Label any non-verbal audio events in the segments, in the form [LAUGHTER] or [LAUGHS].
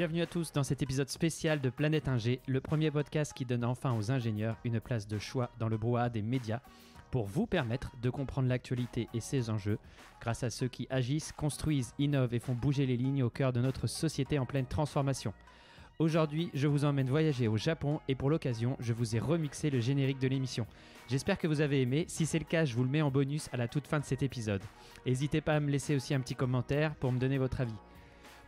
Bienvenue à tous dans cet épisode spécial de Planète Ingé, le premier podcast qui donne enfin aux ingénieurs une place de choix dans le brouhaha des médias pour vous permettre de comprendre l'actualité et ses enjeux grâce à ceux qui agissent, construisent, innovent et font bouger les lignes au cœur de notre société en pleine transformation. Aujourd'hui, je vous emmène voyager au Japon et pour l'occasion, je vous ai remixé le générique de l'émission. J'espère que vous avez aimé, si c'est le cas, je vous le mets en bonus à la toute fin de cet épisode. N'hésitez pas à me laisser aussi un petit commentaire pour me donner votre avis.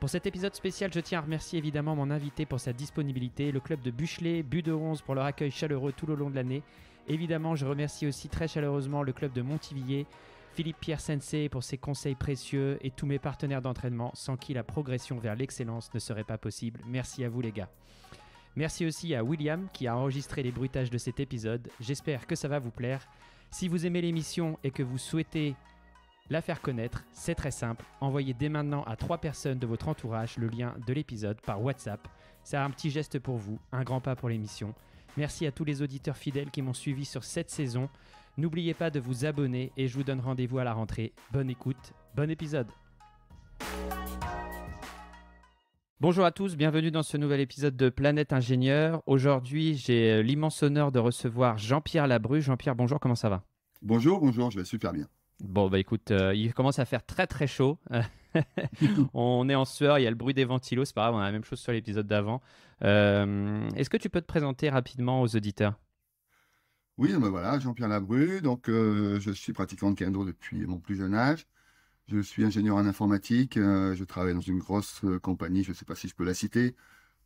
Pour cet épisode spécial, je tiens à remercier évidemment mon invité pour sa disponibilité, le club de Buchelet, But de 11 pour leur accueil chaleureux tout au long de l'année. Évidemment, je remercie aussi très chaleureusement le club de Montivier, Philippe Pierre Sensei pour ses conseils précieux et tous mes partenaires d'entraînement sans qui la progression vers l'excellence ne serait pas possible. Merci à vous les gars. Merci aussi à William qui a enregistré les bruitages de cet épisode. J'espère que ça va vous plaire. Si vous aimez l'émission et que vous souhaitez la faire connaître, c'est très simple. Envoyez dès maintenant à trois personnes de votre entourage le lien de l'épisode par WhatsApp. C'est un petit geste pour vous, un grand pas pour l'émission. Merci à tous les auditeurs fidèles qui m'ont suivi sur cette saison. N'oubliez pas de vous abonner et je vous donne rendez-vous à la rentrée. Bonne écoute, bon épisode. Bonjour à tous, bienvenue dans ce nouvel épisode de Planète Ingénieur. Aujourd'hui, j'ai euh, l'immense honneur de recevoir Jean-Pierre Labru. Jean-Pierre, bonjour, comment ça va Bonjour, bonjour, je vais super bien. Bon, bah écoute, euh, il commence à faire très très chaud. [LAUGHS] on est en sueur, il y a le bruit des ventilos, c'est pas grave, on a la même chose sur l'épisode d'avant. Euh, est-ce que tu peux te présenter rapidement aux auditeurs Oui, ben voilà, Jean-Pierre Labru, donc euh, je suis pratiquant de kendo depuis mon plus jeune âge. Je suis ingénieur en informatique, je travaille dans une grosse compagnie, je ne sais pas si je peux la citer,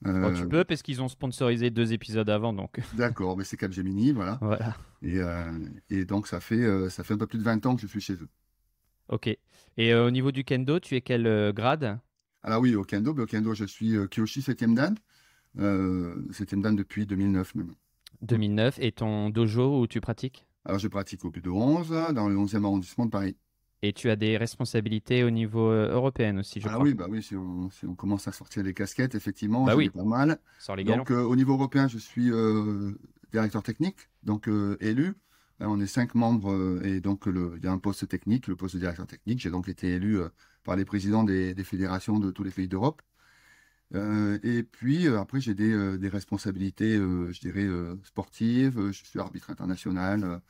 tu euh, peux parce qu'ils ont sponsorisé deux épisodes avant donc. [LAUGHS] D'accord, mais c'est Capgemini, voilà. Voilà. Et, euh, donc ça fait, euh, ça fait un peu plus de 20 ans que je suis chez eux. Ok. Et au niveau du kendo, tu es quel grade Alors oui, au kendo, au kendo, je suis Kyoshi 7e dan. 7e dan depuis 2009 même. 2009. Et ton dojo où tu pratiques Alors je pratique au de 11, dans le 11e arrondissement de Paris. Et tu as des responsabilités au niveau euh, européen aussi, je ah crois. oui, bah oui, si on, commence à sortir les casquettes, effectivement, c'est bah oui. pas mal. les donc euh, au niveau européen, je suis euh, directeur technique, donc élu. on est cinq membres et donc il y a un poste technique, le poste de directeur technique. J'ai donc été élu par les présidents des, fédérations de tous les pays d'Europe. et puis après, j'ai des, des responsabilités, je dirais, sportives. Je suis arbitre international.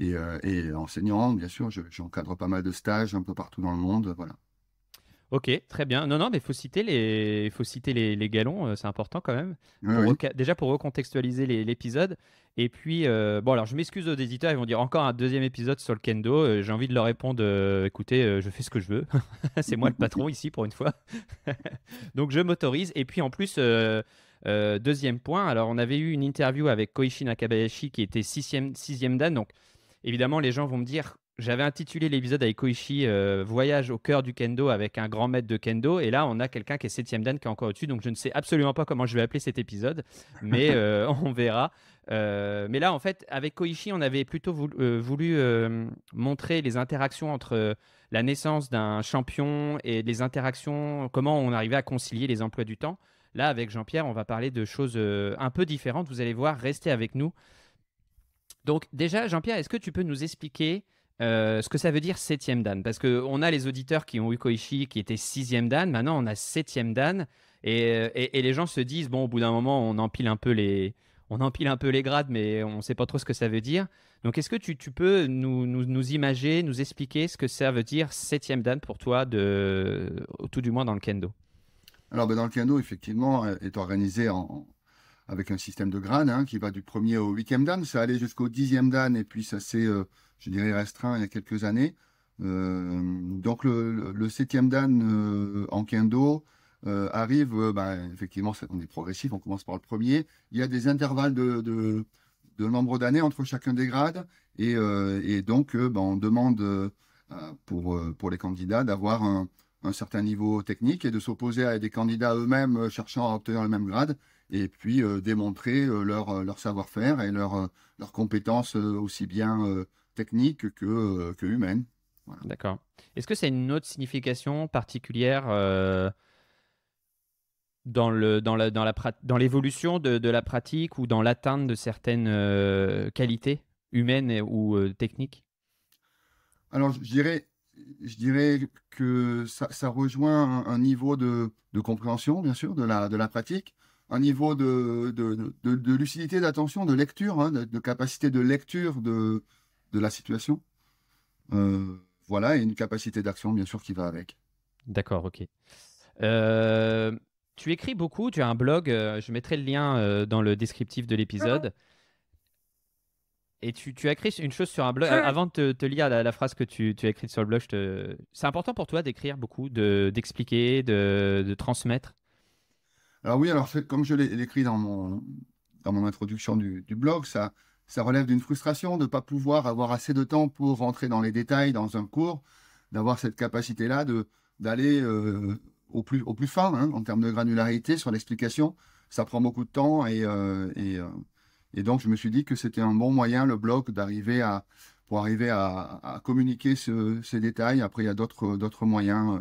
Euh, et, enseignant, bien sûr, j'encadre pas mal de stages un peu partout dans le monde. Voilà. Ok, très bien. Non, non, mais il faut citer les, faut citer les, galons, euh, c'est important quand même. Déjà pour recontextualiser l'épisode. Et puis, euh, bon, alors je m'excuse aux éditeurs, ils vont dire encore un deuxième épisode sur le kendo. J'ai envie de leur répondre écoutez, je fais ce que je veux. [LAUGHS] c'est moi le patron ici pour une fois. [LAUGHS] Donc je m'autorise. Et puis en plus. deuxième point, alors on avait eu une interview avec Koichi Nakabayashi qui était sixième, sixième dan, donc Évidemment, les gens vont me dire j'avais intitulé l'épisode avec Koichi euh, Voyage au cœur du kendo avec un grand maître de kendo. Et là, on a quelqu'un qui est septième dan qui est encore au-dessus. Donc, je ne sais absolument pas comment je vais appeler cet épisode, mais [LAUGHS] euh, on verra. Euh, mais là, en fait, avec Koichi, on avait plutôt voulu montrer les interactions entre la naissance d'un champion et les interactions, comment on arrivait à concilier les emplois du temps. Là, avec Jean-Pierre, on va parler de choses un peu différentes. Vous allez voir, restez avec nous. Donc déjà, Jean-Pierre, est-ce que tu peux nous expliquer euh, ce que ça veut dire septième dan Parce que on a les auditeurs qui ont eu Koichi qui était sixième dan, maintenant on a septième dan, et, euh, les gens se disent, bon, au bout d'un moment, on empile un peu les... On empile un peu les grades, mais on ne sait pas trop ce que ça veut dire. Donc, est-ce que tu, peux nous, imaginer, nous, expliquer ce que ça veut dire septième dan pour toi, de, tout du moins dans le kendo Alors, ben, dans le kendo, effectivement, euh, est organisé en, avec un système de grades hein, qui va du premier au huitième dan. Ça allait jusqu'au dixième dan et puis ça s'est, euh, je dirais, restreint il y a quelques années. Euh, donc le, septième dan euh, en kendo arrive, bah, effectivement, on est progressif, on commence par le premier. Il y a des intervalles de, nombre d'années entre chacun des grades et, donc bah, on demande pour, pour les candidats d'avoir un certain niveau technique et de s'opposer à des candidats eux-mêmes cherchant à obtenir le même grade et puis euh, démontrer euh, leur, euh, leur savoir-faire et leurs leur compétences aussi bien techniques que, que humaines. D'accord. Est-ce que c'est une autre signification particulière dans le dans la dans la dans l'évolution de, de, la pratique ou dans l'atteinte de certaines qualités humaines ou techniques Alors, je dirais je dirais que ça, ça rejoint un, un niveau de, de, compréhension, bien sûr, de la, de la pratique, un niveau de, lucidité, d'attention, de lecture, hein, de, capacité de lecture de, la situation. Euh, voilà, et une capacité d'action, bien sûr, qui va avec. D'accord, ok. Euh, tu écris beaucoup, tu as un blog, euh, je mettrai le lien dans le descriptif de l'épisode. Mhm. Et tu, tu, as écrit une chose sur un blog. Ah avant de te, lire la, phrase que tu, tu as écrite sur le blog, c'est important pour toi d'écrire beaucoup, d'expliquer, de transmettre alors oui, alors comme je l'ai écrit dans mon, dans mon introduction du, blog, ça, ça relève d'une frustration de ne pas pouvoir avoir assez de temps pour rentrer dans les détails dans un cours, d'avoir cette capacité-là d'aller euh, au, plus, au plus fin hein, en termes de granularité sur l'explication. Ça prend beaucoup de temps euh, euh, et, donc je me suis dit que c'était un bon moyen, le blog, d'arriver à, pour arriver à, communiquer ces détails. Après, il y a d'autres moyens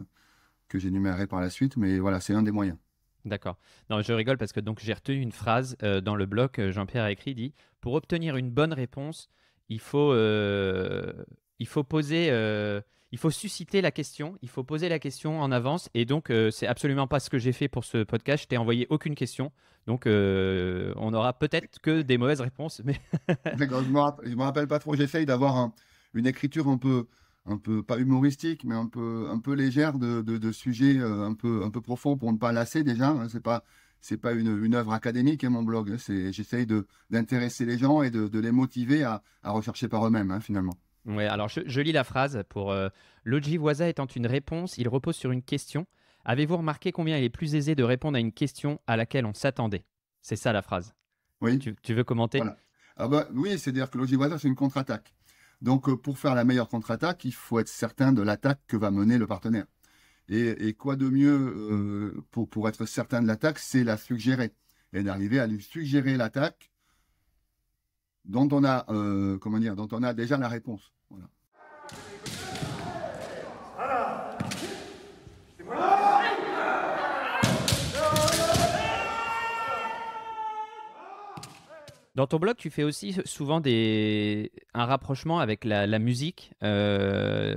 que j'énumérerai par la suite, mais voilà, c'est un des moyens. D'accord. Non, je rigole parce que donc j'ai retenu une phrase euh, dans le blog. Euh, Jean-Pierre a écrit dit pour obtenir une bonne réponse, il faut euh, il faut poser il faut susciter la question, il faut poser la question en avance et donc c'est absolument pas ce que j'ai fait pour ce podcast. Je t'ai envoyé aucune question, donc on aura peut-être que des mauvaises réponses. Mais je me rappelle, pas trop. J'essaye d'avoir une écriture un peu un peu, pas humoristique, mais un peu, un peu légère de, de, sujets euh, un peu, un peu profonds pour ne pas lasser déjà. Ce hein. c'est pas, c'est pas une, une œuvre académique, hein, mon blog. Hein. C'est, j'essaye de, d'intéresser les gens et de, les motiver à, rechercher par eux-mêmes, finalement. Ouais, alors je, lis la phrase pour euh, étant une réponse, il repose sur une question. Avez-vous remarqué combien il est plus aisé de répondre à une question à laquelle on s'attendait C'est ça la phrase. Oui. Tu, veux commenter ah bah, Oui, c'est-à-dire que l'ogivoisa, c'est une contre-attaque. Donc, euh, pour faire la meilleure contre-attaque, il faut être certain de l'attaque que va mener le partenaire. Et, quoi de mieux euh, pour, être certain de l'attaque, c'est la suggérer. Et d'arriver à lui suggérer l'attaque dont on a, euh, dont on a déjà la réponse. Dans ton blog, tu fais aussi souvent des... un rapprochement avec la, musique, euh,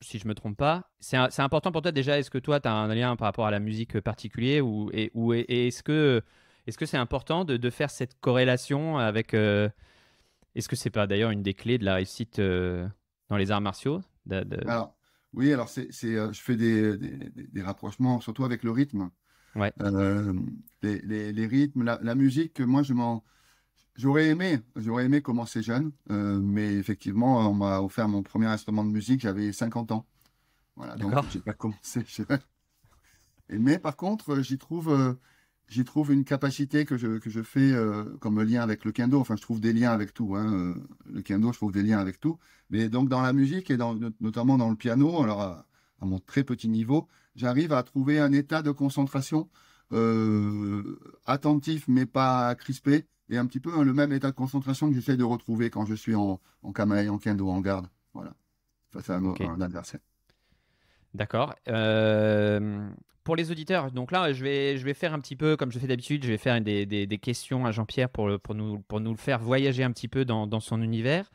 si je ne me trompe pas. C'est important pour toi déjà, est-ce que toi, tu as un lien par rapport à la musique particulier ou, et, est-ce que c'est important de... faire cette corrélation avec... Euh, est-ce que c'est pas d'ailleurs une des clés de la réussite euh, dans les arts martiaux Alors, oui, alors je fais des, rapprochements, surtout avec le rythme. Les, rythmes, la, la musique, moi, je m'en J'aurais aimé, j'aurais aimé commencer jeune, euh, mais effectivement, on m'a offert mon premier instrument de musique, j'avais 50 ans. Voilà, donc j'ai pas commencé [LAUGHS] jeune. mais par contre, euh, j'y trouve, euh, j'y trouve une capacité que je, que je fais comme lien avec le kendo. Enfin, je trouve des liens avec tout. Hein, le kendo, je trouve des liens avec tout. Mais donc dans la musique et dans, notamment dans le piano, alors à, à mon très petit niveau, j'arrive à trouver un état de concentration euh, attentif mais pas crispé, et un petit peu hein, le même état de concentration que j'essaie de retrouver quand je suis en, en en kendo, en garde, voilà, face à un, adversaire. D'accord. Euh, pour les auditeurs, donc là, je vais, je vais faire un petit peu, comme je fais d'habitude, je vais faire des, des, questions à Jean-Pierre pour, pour, nous, le faire voyager un petit peu dans, dans son univers.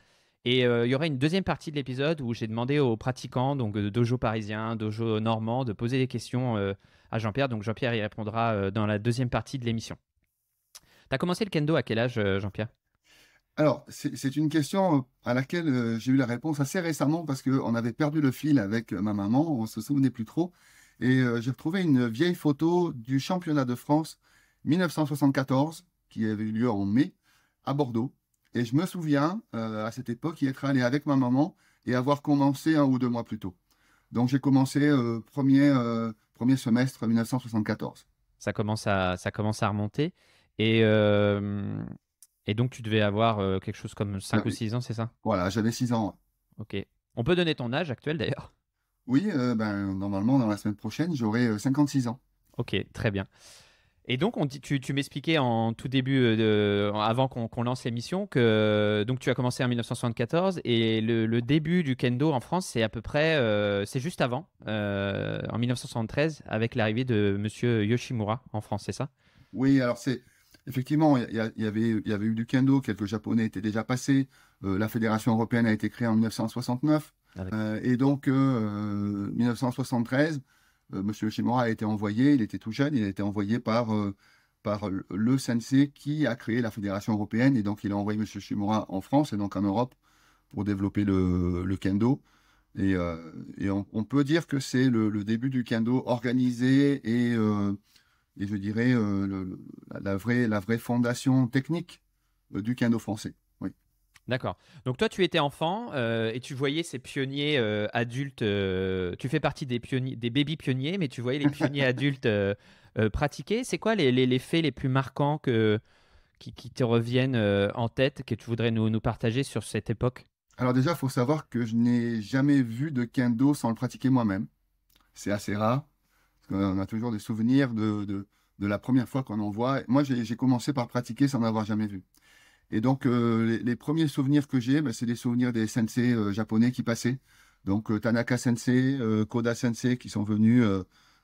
Et euh, il y aura une deuxième partie de l'épisode où j'ai demandé aux pratiquants, donc de dojo parisien, dojo normand, de poser des questions euh, à Jean-Pierre. Donc Jean-Pierre y répondra euh, dans la deuxième partie de l'émission. Tu as commencé le kendo à quel âge, Jean-Pierre Alors, c'est une question à laquelle j'ai eu la réponse assez récemment parce qu'on avait perdu le fil avec ma maman, on se souvenait plus trop. Et j'ai retrouvé une vieille photo du championnat de France 1974 qui avait eu lieu en mai à Bordeaux. Et je me souviens, euh, à cette époque, y être allé avec ma maman et avoir commencé un ou deux mois plus tôt. Donc j'ai commencé euh, premier, euh, premier semestre 1974. Ça commence à, ça commence à remonter. Et, et donc tu devais avoir quelque chose comme 5 ah ou 6 ans, c'est ça Voilà, j'avais 6 ans. Ok. On peut donner ton âge actuel d'ailleurs Oui, ben, normalement, dans la semaine prochaine, j'aurai 56 ans. Ok, très bien. Et donc, on tu, m'expliquais en tout début, euh, de, avant qu'on lance l'émission, que euh, donc tu as commencé en 1974 et le, début du kendo en France, c'est à peu près, euh, c'est juste avant, en 1973, avec l'arrivée de Monsieur Yoshimura en France, c'est ça Oui, alors c'est effectivement, il y, avait, il y avait eu du kendo, quelques Japonais étaient déjà passés. la fédération européenne a été créée en 1969, ah, et donc 1973 euh, Monsieur Shimura a été envoyé, il était tout jeune, il a été envoyé par, euh, par le sensei qui a créé la Fédération européenne. Et donc, il a envoyé Monsieur Shimura en France et donc en Europe pour développer le, kendo. Et, euh, on, peut dire que c'est le, début du kendo organisé et, je dirais la, vraie, la vraie fondation technique du kendo français. D'accord. Donc toi, tu étais enfant euh, et tu voyais ces pionniers euh, adultes. Euh, tu fais partie des pionniers, des baby pionniers, mais tu voyais les pionniers [LAUGHS] adultes pratiquer. C'est quoi les, faits les plus marquants que, qui, te reviennent en tête, que tu voudrais nous, partager sur cette époque Alors déjà, il faut savoir que je n'ai jamais vu de kendo sans le pratiquer moi-même. C'est assez rare. On a toujours des souvenirs de, de, de la première fois qu'on en voit. Moi, j'ai commencé par pratiquer sans l'avoir jamais vu. Et donc, euh, les, premiers souvenirs que j'ai, ben, c'est des souvenirs des sensei euh, japonais qui passaient. Donc, euh, Tanaka sensei, Koda sensei, qui sont venus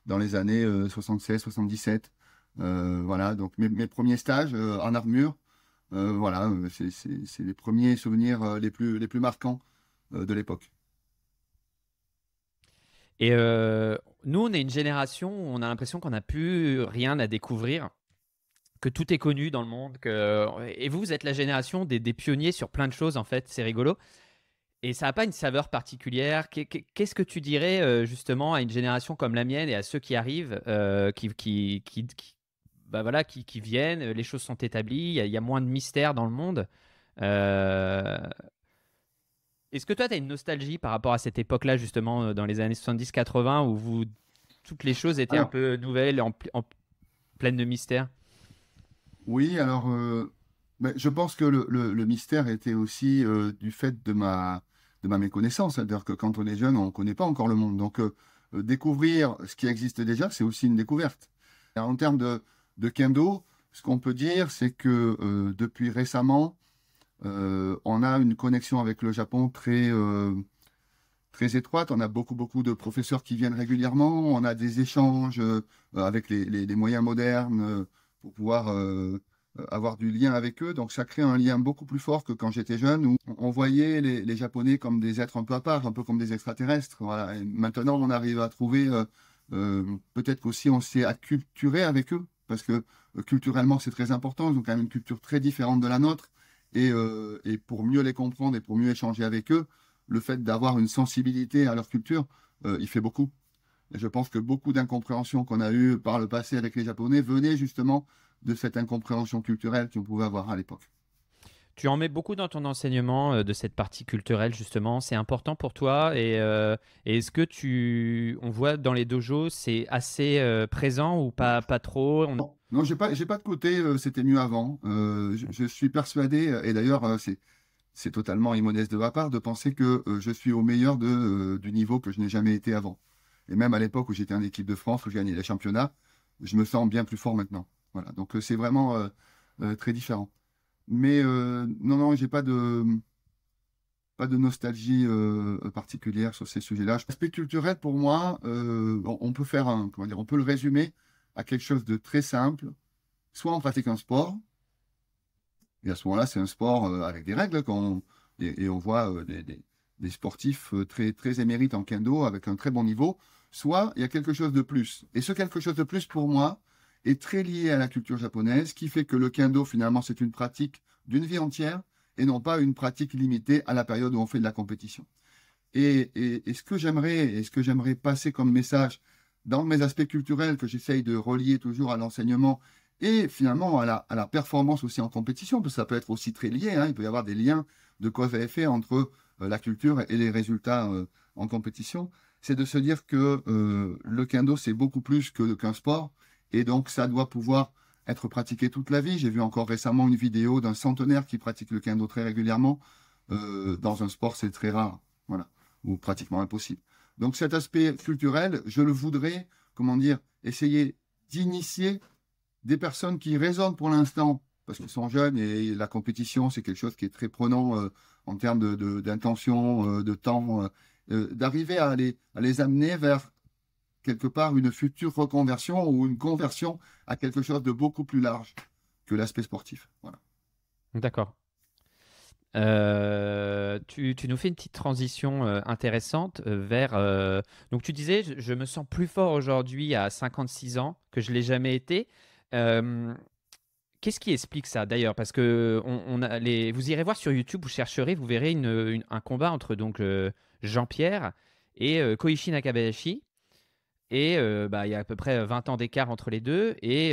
dans les années 76, 77. voilà, donc mes, premiers stages en armure. voilà, c'est les premiers souvenirs les, plus, les plus marquants de l'époque. Et nous, on est une génération où on a l'impression qu'on n'a plus rien à découvrir que tout est connu dans le monde. Que... Et vous, vous êtes la génération des, pionniers sur plein de choses, en fait. C'est rigolo. Et ça n'a pas une saveur particulière. Qu'est-ce que tu dirais euh, justement à une génération comme la mienne et à ceux qui arrivent, euh, qui, bah voilà, qui, viennent, les choses sont établies, il y, a moins de mystères dans le monde. Euh. Est-ce que toi, tu as une nostalgie par rapport à cette époque-là, justement, dans les années 70-80, où toutes les choses étaient un peu nouvelles, en, pleines de mystère oui, alors euh, je pense que le, mystère était aussi euh, du fait de ma, de ma méconnaissance. C'est-à-dire que quand on est jeune, on ne connaît pas encore le monde. Donc euh, découvrir ce qui existe déjà, c'est aussi une découverte. en termes de, de kendo, ce qu'on peut dire, c'est que depuis récemment, on a une connexion avec le Japon très, très étroite. On a beaucoup, beaucoup de professeurs qui viennent régulièrement. On a des échanges avec les moyens modernes pour pouvoir euh, euh, avoir du lien avec eux. Donc ça crée un lien beaucoup plus fort que quand j'étais jeune où on voyait les, Japonais comme des êtres un peu à part, un peu comme des extraterrestres. Voilà. maintenant, on arrive à trouver, euh, peut-être qu'aussi on s'est acculturé avec eux, parce que culturellement c'est très important, ils ont quand même une culture très différente de la nôtre. Et, et pour mieux les comprendre et pour mieux échanger avec eux, le fait d'avoir une sensibilité à leur culture, il fait beaucoup je pense que beaucoup d'incompréhensions qu'on a eues par le passé avec les Japonais venaient justement de cette incompréhension culturelle qu'on pouvait avoir à l'époque. Tu en mets beaucoup dans ton enseignement euh, de cette partie culturelle justement. C'est important pour toi euh, et, est-ce que tu, on voit dans les dojos, c'est assez euh, présent ou pas pas trop Non, non j'ai pas j'ai pas de côté. C'était mieux avant. Je, suis persuadé et d'ailleurs c'est c'est totalement immodeste de ma part de penser que je suis au meilleur de, du niveau que je n'ai jamais été avant. Et même à l'époque où j'étais en équipe de France, où j'ai gagné les championnats, je me sens bien plus fort maintenant. Voilà. Donc euh, c'est vraiment euh, euh, très différent. Mais non, non, j'ai pas de pas de nostalgie particulière sur ces sujets-là. L'aspect culturel pour moi, on peut faire un, comment dire, on peut le résumer à quelque chose de très simple. Soit on pratique un sport, et à ce moment-là, c'est un sport avec des règles, et, on voit des, des sportifs très très émérites en kendo avec un très bon niveau soit il y a quelque chose de plus. Et ce quelque chose de plus, pour moi, est très lié à la culture japonaise, qui fait que le kendo, finalement, c'est une pratique d'une vie entière et non pas une pratique limitée à la période où on fait de la compétition. Et, ce que j'aimerais, ce que j'aimerais passer comme message dans mes aspects culturels que j'essaye de relier toujours à l'enseignement et finalement à la, performance aussi en compétition, parce que ça peut être aussi très lié, hein. il peut y avoir des liens de cause à effet entre euh, la culture et les résultats euh, en compétition c'est de se dire que euh, le kendo, c'est beaucoup plus qu'un sport. Et donc, ça doit pouvoir être pratiqué toute la vie. J'ai vu encore récemment une vidéo d'un centenaire qui pratique le kendo très régulièrement. Euh, dans un sport, c'est très rare, voilà, ou pratiquement impossible. Donc, cet aspect culturel, je le voudrais, comment dire, essayer d'initier des personnes qui résonnent pour l'instant, parce qu'ils sont jeunes et la compétition, c'est quelque chose qui est très prenant euh, en termes d'intention, de, de, de, temps d'arriver à les, les amener vers quelque part une future reconversion ou une conversion à quelque chose de beaucoup plus large que l'aspect sportif. Voilà. D'accord. Euh, tu, nous fais une petite transition euh, intéressante euh, vers. donc, tu disais, je, je, me sens plus fort aujourd'hui à 56 ans que je ne l'ai jamais été. Qu'est-ce qui explique ça d'ailleurs Parce que on, vous irez voir sur YouTube, vous chercherez, vous verrez un combat entre donc euh, Jean-Pierre et euh, Koichi Nakabayashi. Et euh, bah, il y a à peu près 20 ans d'écart entre les deux. Et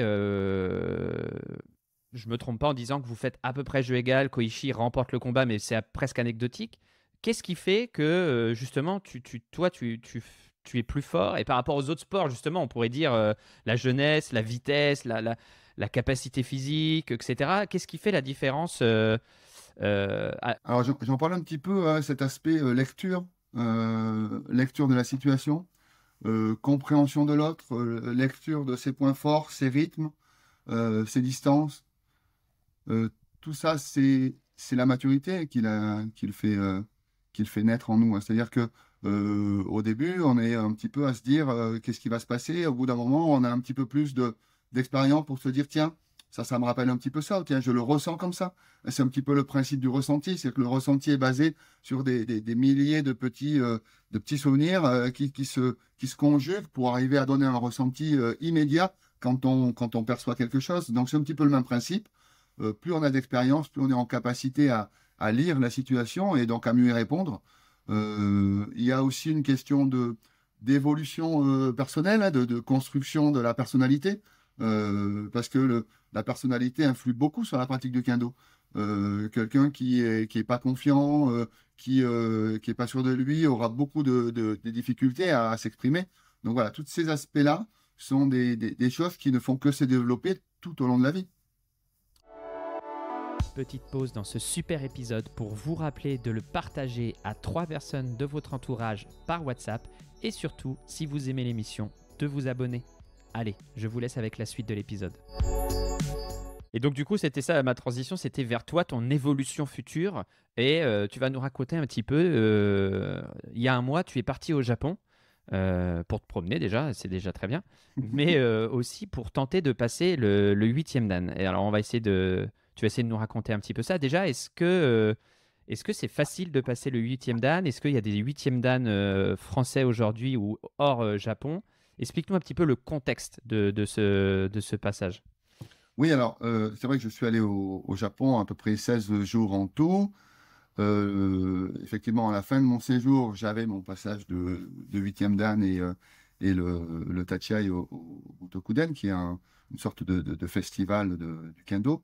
je me trompe pas en disant que vous faites à peu près jeu égal. Koichi remporte le combat, mais c'est presque anecdotique. Qu'est-ce qui fait que justement, tu, toi, tu, tu, tu, es plus fort Et par rapport aux autres sports, justement, on pourrait dire la jeunesse, la vitesse, la, la la capacité physique, etc. Qu'est-ce qui fait la différence euh, euh, Alors j'en parle un petit peu hein, cet aspect euh, lecture, lecture de la situation, compréhension de l'autre, lecture de ses points forts, ses rythmes, ses distances. tout ça, c'est la maturité qu'il fait, fait naître en nous. Hein. C'est-à-dire que au début, on est un petit peu à se dire qu'est-ce qui va se passer. Au bout d'un moment, on a un petit peu plus de, d'expérience pour se dire, tiens, ça, ça me rappelle un petit peu ça, tiens, je le ressens comme ça. C'est un petit peu le principe du ressenti, c'est que le ressenti est basé sur des, des, milliers de petits, euh, de petits souvenirs euh, qui, qui, se, qui se conjuguent pour arriver à donner un ressenti euh, immédiat quand on, quand on perçoit quelque chose. Donc c'est un petit peu le même principe. plus on a d'expérience, plus on est en capacité à, à, lire la situation et donc à mieux y répondre. il y a aussi une question de d'évolution personnelle, hein, de, construction de la personnalité. Euh, parce que le, la personnalité influe beaucoup sur la pratique du kendo. Euh, quelqu'un qui n'est est pas confiant, euh, qui n'est pas sûr de lui, aura beaucoup de, difficultés à, s'exprimer. Donc voilà, tous ces aspects-là sont des choses qui ne font que se développer tout au long de la vie petite pause dans ce super épisode pour vous rappeler de le partager à trois personnes de votre entourage par WhatsApp et surtout, si vous aimez l'émission, de vous abonner. Allez, je vous laisse avec la suite de l'épisode. Et donc du coup, c'était ça ma transition, c'était vers toi, ton évolution future. Et euh, tu vas nous raconter un petit peu, euh, il y a un mois, tu es parti au Japon euh, pour te promener déjà, c'est déjà très bien, [LAUGHS] mais aussi pour tenter de passer le, huitième dan. Et alors on va essayer de, tu vas essayer de nous raconter un petit peu ça. Déjà, est-ce que est-ce que c'est facile de passer le huitième dan Est-ce qu'il y a des huitièmes dan français aujourd'hui ou hors Japon Explique-nous un petit peu le contexte de, ce, de ce passage. Oui, alors, euh, c'est vrai que je suis allé au, Japon à peu près 16 jours en tout. Euh, effectivement, à la fin de mon séjour, j'avais mon passage de, 8e dan euh, et, le, le au, Tokuden, qui est une sorte de, festival du kendo.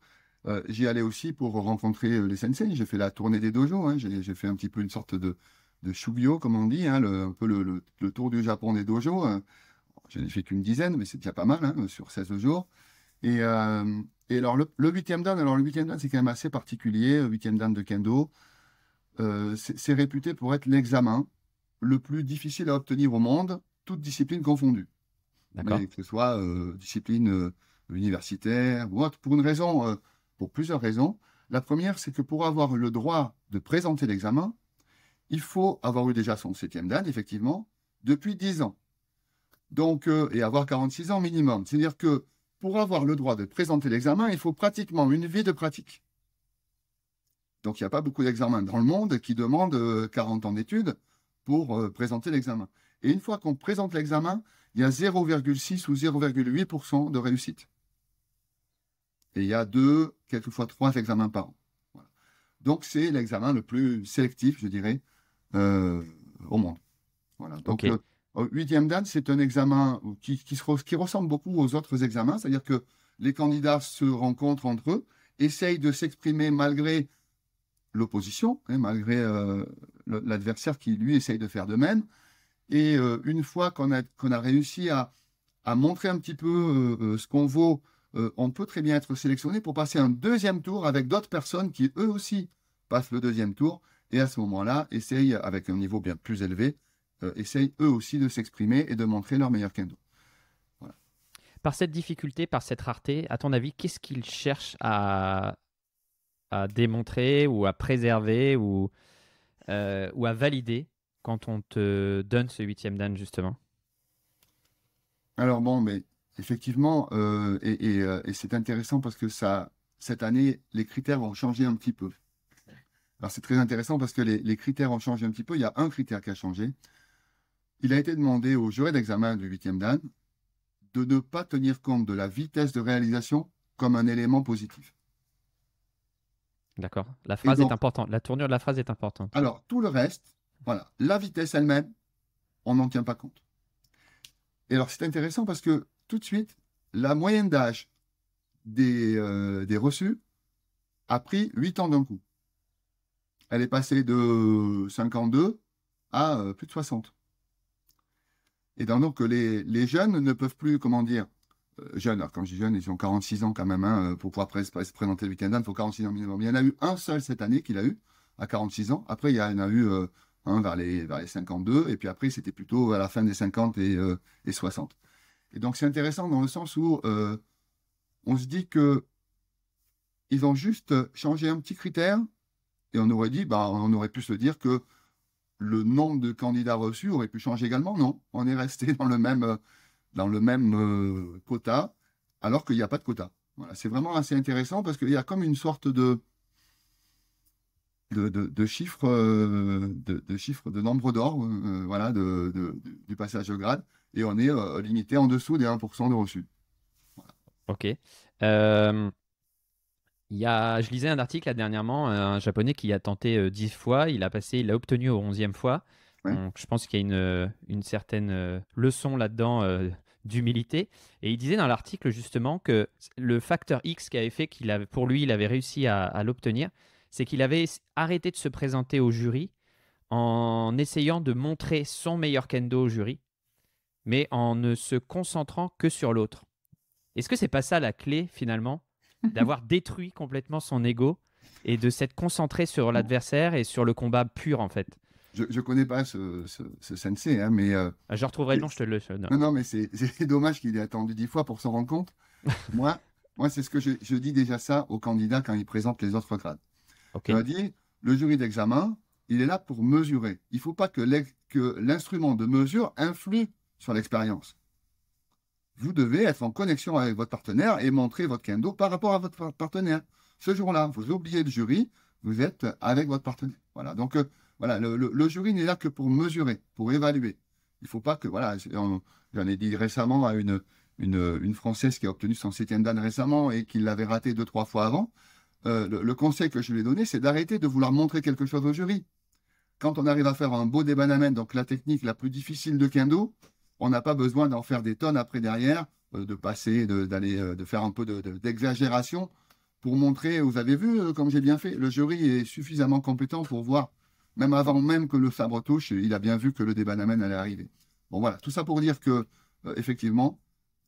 J'y allais aussi pour rencontrer les sensei. J'ai fait la tournée des dojos. Hein. J'ai fait un petit peu une sorte de, de comme on dit, hein, un peu le, tour du Japon des dojos. Hein. Je n'ai fait qu'une dizaine, mais c'est déjà pas mal hein, sur 16 jours. Et, euh, alors, le huitième dan, alors le dan, c'est quand même assez particulier. Le Huitième dan de kendo, euh, c'est réputé pour être l'examen le plus difficile à obtenir au monde, toutes disciplines confondues. que ce soit euh, discipline universitaire ou autre, pour une raison, pour plusieurs raisons. La première, c'est que pour avoir le droit de présenter l'examen, il faut avoir eu déjà son septième dan, effectivement, depuis dix ans. Donc, euh, et avoir 46 ans minimum. C'est-à-dire que pour avoir le droit de présenter l'examen, il faut pratiquement une vie de pratique. Donc, il n'y a pas beaucoup d'examens dans le monde qui demandent 40 euh, ans d'études pour euh, présenter l'examen. Et une fois qu'on présente l'examen, il y a 0,6 ou 0,8% de réussite. Et il y a deux, quelquefois trois examens par an. Donc, c'est l'examen le plus sélectif, je dirais, au monde. Voilà. Donc, Huitième date, c'est un examen qui, ressemble beaucoup aux autres examens, c'est-à-dire que les candidats se rencontrent entre eux, essayent de s'exprimer malgré l'opposition, hein, malgré euh, l'adversaire qui, lui, essaye de faire de même. Et euh, une fois qu'on a, réussi à, montrer un petit peu euh, ce qu'on vaut, on peut très bien être sélectionné pour passer un deuxième tour avec d'autres personnes qui, eux aussi, passent le deuxième tour et à ce moment-là, essayent, avec un niveau bien plus élevé, euh, essayent eux aussi de s'exprimer et de montrer leur meilleur kendo. Par cette difficulté, par cette rareté, à ton avis, qu'est-ce qu'ils cherchent à... à, démontrer ou à préserver ou, euh, ou à valider quand on te donne ce huitième dan justement Alors bon, mais effectivement, euh, et, et, c'est intéressant parce que ça, cette année, les critères vont changer un petit peu. Alors c'est très intéressant parce que les, les, critères ont changé un petit peu. Il y a un critère qui a changé, il a été demandé au juré d'examen du 8e Dan de ne pas tenir compte de la vitesse de réalisation comme un élément positif. D'accord. La phrase est importante. La tournure de la phrase est importante. Alors, tout le reste, voilà. La vitesse elle-même, on n'en tient pas compte. Et alors, c'est intéressant parce que tout de suite, la moyenne d'âge des, euh, des reçus a pris 8 ans d'un coup. Elle est passée de 52 à euh, plus de 60. Et donc, les, les jeunes ne peuvent plus, comment dire, euh, jeunes, alors quand je dis jeunes, ils ont 46 ans quand même, hein, euh, pour pouvoir se présenter le week-end il faut 46 ans minimum. Il y en a eu un seul cette année qu'il a eu, à 46 ans. Après, il y en a eu euh, un vers les, vers les 52, et puis après, c'était plutôt à la fin des 50 et, et 60. Et donc, c'est intéressant dans le sens où on se dit que ils ont juste changé un petit critère, et on aurait dit, bah, on aurait pu se dire que le nombre de candidats reçus aurait pu changer également. Non, on est resté dans le même, euh, dans le même euh, quota, alors qu'il n'y a pas de quota. Voilà, c'est vraiment assez intéressant parce qu'il y a comme une sorte de, de, de, de chiffre, euh, de, nombre d'or voilà, de, du passage au grade et on est limité en dessous des 1% de reçus. Voilà. Ok. Il y a, je lisais un article là, dernièrement, euh, un japonais qui a tenté euh, dix fois, il a passé, il a obtenu au 11e fois. je pense qu'il y a une, euh, une certaine leçon là-dedans d'humilité. Et il disait dans l'article justement que le facteur X qui avait fait qu'il avait, pour lui, il avait réussi à, à l'obtenir, c'est qu'il avait arrêté de se présenter au jury en essayant de montrer son meilleur kendo au jury, mais en ne se concentrant que sur l'autre. Est-ce que c'est pas ça la clé finalement d'avoir [LAUGHS] détruit complètement son ego et de s'être concentré sur l'adversaire et sur le combat pur en fait. Je ne connais pas ce, ce, sensei, hein, mais... Euh, ah, je retrouverai le nom, je te le... Non, non, mais c'est [LAUGHS] dommage qu'il ait attendu dix fois pour s'en rendre compte. [LAUGHS] moi, moi c'est ce que je, dis déjà ça aux candidats quand ils présentent les autres grades. Je leur dis, le jury d'examen, il est là pour mesurer. Il ne faut pas que l'instrument de mesure influe sur l'expérience vous devez être en connexion avec votre partenaire et montrer votre kendo par rapport à votre partenaire. Ce jour-là, vous oubliez le jury, vous êtes avec votre partenaire. Voilà. Donc, euh, voilà, le, jury n'est là que pour mesurer, pour évaluer. Il ne faut pas que, voilà, j'en ai dit récemment à une, une, Française qui a obtenu son septième dan récemment et qui l'avait raté deux, trois fois avant. Euh, le, le, conseil que je lui ai donné, c'est d'arrêter de vouloir montrer quelque chose au jury. Quand on arrive à faire un beau débanamen, donc la technique la plus difficile de kendo, on n'a pas besoin d'en faire des tonnes après derrière, euh, de passer, d'aller, euh, de, faire un peu d'exagération pour montrer, vous avez vu euh, comme j'ai bien fait, le jury est suffisamment compétent pour voir, même avant même que le sabre touche, il a bien vu que le débat n'amène allait arriver. Bon voilà, tout ça pour dire que, effectivement,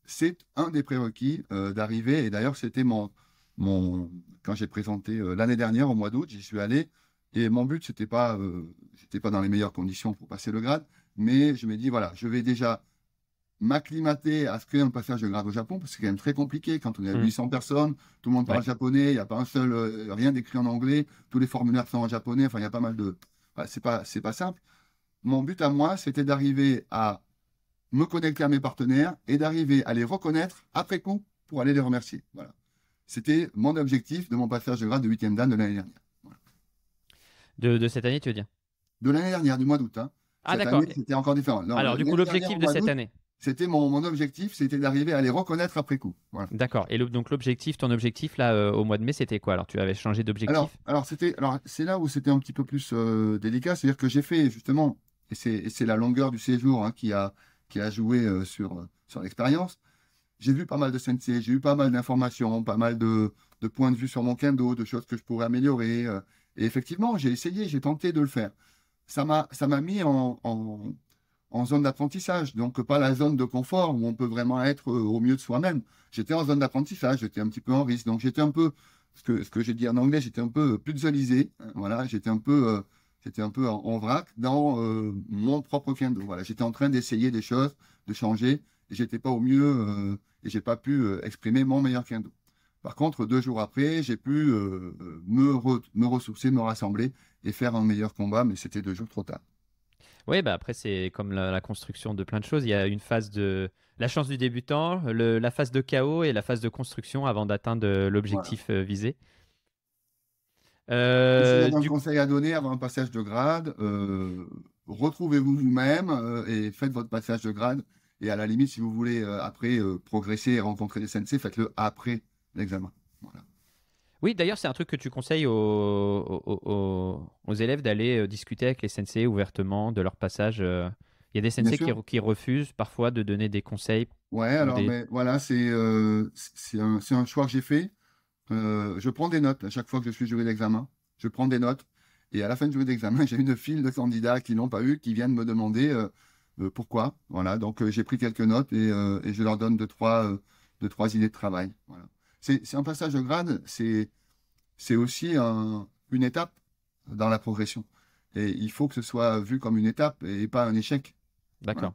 c'est un des prérequis d'arriver, et d'ailleurs c'était mon, mon, quand j'ai présenté l'année dernière, au mois d'août, j'y suis allé, et mon but, c'était pas, pas dans les meilleures conditions pour passer le grade, mais je me dis, voilà, je vais déjà m'acclimater à ce qu'est un passage de grade au Japon, parce que c'est quand même très compliqué. Quand on est à 800 mm. personnes, tout le monde parle japonais, il n'y a pas un seul, euh, rien d'écrit en anglais, tous les formulaires sont en japonais, enfin, il y a pas mal de. Enfin, c'est pas, c'est pas simple. Mon but à moi, c'était d'arriver à me connecter à mes partenaires et d'arriver à les reconnaître après coup pour aller les remercier. Voilà. C'était mon objectif de mon passage de grade de 8e dan de l'année dernière. De, de, cette année, tu veux dire De l'année dernière, du mois d'août. Hein. Ah d'accord. C'était encore différent. Alors du coup, l'objectif de cette année c'était mon, objectif, c'était d'arriver à les reconnaître après coup. D'accord. Et donc l'objectif, ton objectif là euh, au mois de mai, c'était quoi Alors tu avais changé d'objectif Alors, c'était, alors c'est là où c'était un petit peu plus euh, délicat, c'est-à-dire que j'ai fait justement, et c'est, la longueur du séjour hein, qui a joué euh, sur sur l'expérience. J'ai vu pas mal de sensei, j'ai eu pas mal d'informations, pas mal de, points de vue sur mon kendo, de choses que je pourrais améliorer. et effectivement, j'ai essayé, j'ai tenté de le faire ça m'a mis en, en, zone d'apprentissage, donc pas la zone de confort où on peut vraiment être euh, au mieux de soi-même. J'étais en zone d'apprentissage, j'étais un petit peu en risque, donc j'étais un peu, ce que, ce que j'ai dit en anglais, j'étais un peu putzelisé, hein, voilà, j'étais un peu, euh, j'étais un peu en, vrac dans euh, mon propre Kendo. Voilà, j'étais en train d'essayer des choses, de changer, et j'étais pas au mieux, et et j'ai pas pu exprimer mon meilleur Kendo. Par contre, deux jours après, j'ai pu me, me ressourcer, me rassembler et faire un meilleur combat, mais c'était deux jours trop tard. Oui, bah après, c'est comme la, construction de plein de choses. Il y a une phase de la chance du débutant, la phase de chaos et la phase de construction avant d'atteindre euh, l'objectif euh, visé. Euh, un du... conseil à donner avant un passage de grade, euh, retrouvez-vous vous-même et faites votre passage de grade. Et à la limite, si vous voulez après progresser et rencontrer des sensei, faites-le après l'examen. Voilà. Oui, d'ailleurs, c'est un truc que tu conseilles aux, élèves d'aller euh, discuter avec les sensei ouvertement de leur passage. Euh. Il y a des sensei qui, refusent parfois de donner des conseils. Ouais, alors mais voilà, euh, c'est un, choix que j'ai fait. je prends des notes à chaque fois que je suis juré d'examen. Je prends des notes. Et à la fin du juré d'examen, [LAUGHS] j'ai une file de candidats qui n'ont pas eu, qui viennent me demander pourquoi. Voilà, donc j'ai pris quelques notes et, je leur donne deux, trois, deux, trois idées de travail. Voilà c'est un passage de grade, c'est aussi une étape dans la progression. Et il faut que ce soit vu comme une étape et pas un échec. D'accord.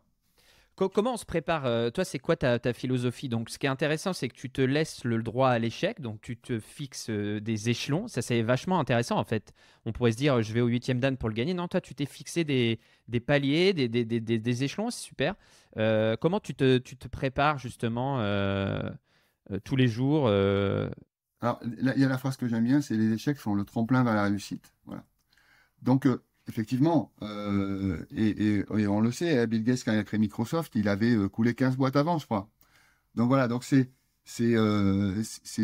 Comment on se prépare euh, Toi, c'est quoi ta, philosophie Donc, ce qui est intéressant, c'est que tu te laisses le droit à l'échec, donc tu te fixes euh, des échelons. Ça, c'est vachement intéressant, en fait. On pourrait se dire, je vais au huitième dan pour le gagner. Non, toi, tu t'es fixé des, paliers, des, des, échelons, c'est super. Euh, comment te, tu te prépares, justement euh, tous les jours. Euh, Alors, il y a la phrase que j'aime bien, c'est les échecs font le tremplin vers la réussite. Voilà. Donc, euh, effectivement, et, on le sait, hein, Bill Gates, quand il a créé Microsoft, il avait coulé 15 boîtes avant, je crois. Donc voilà, donc c'est c'est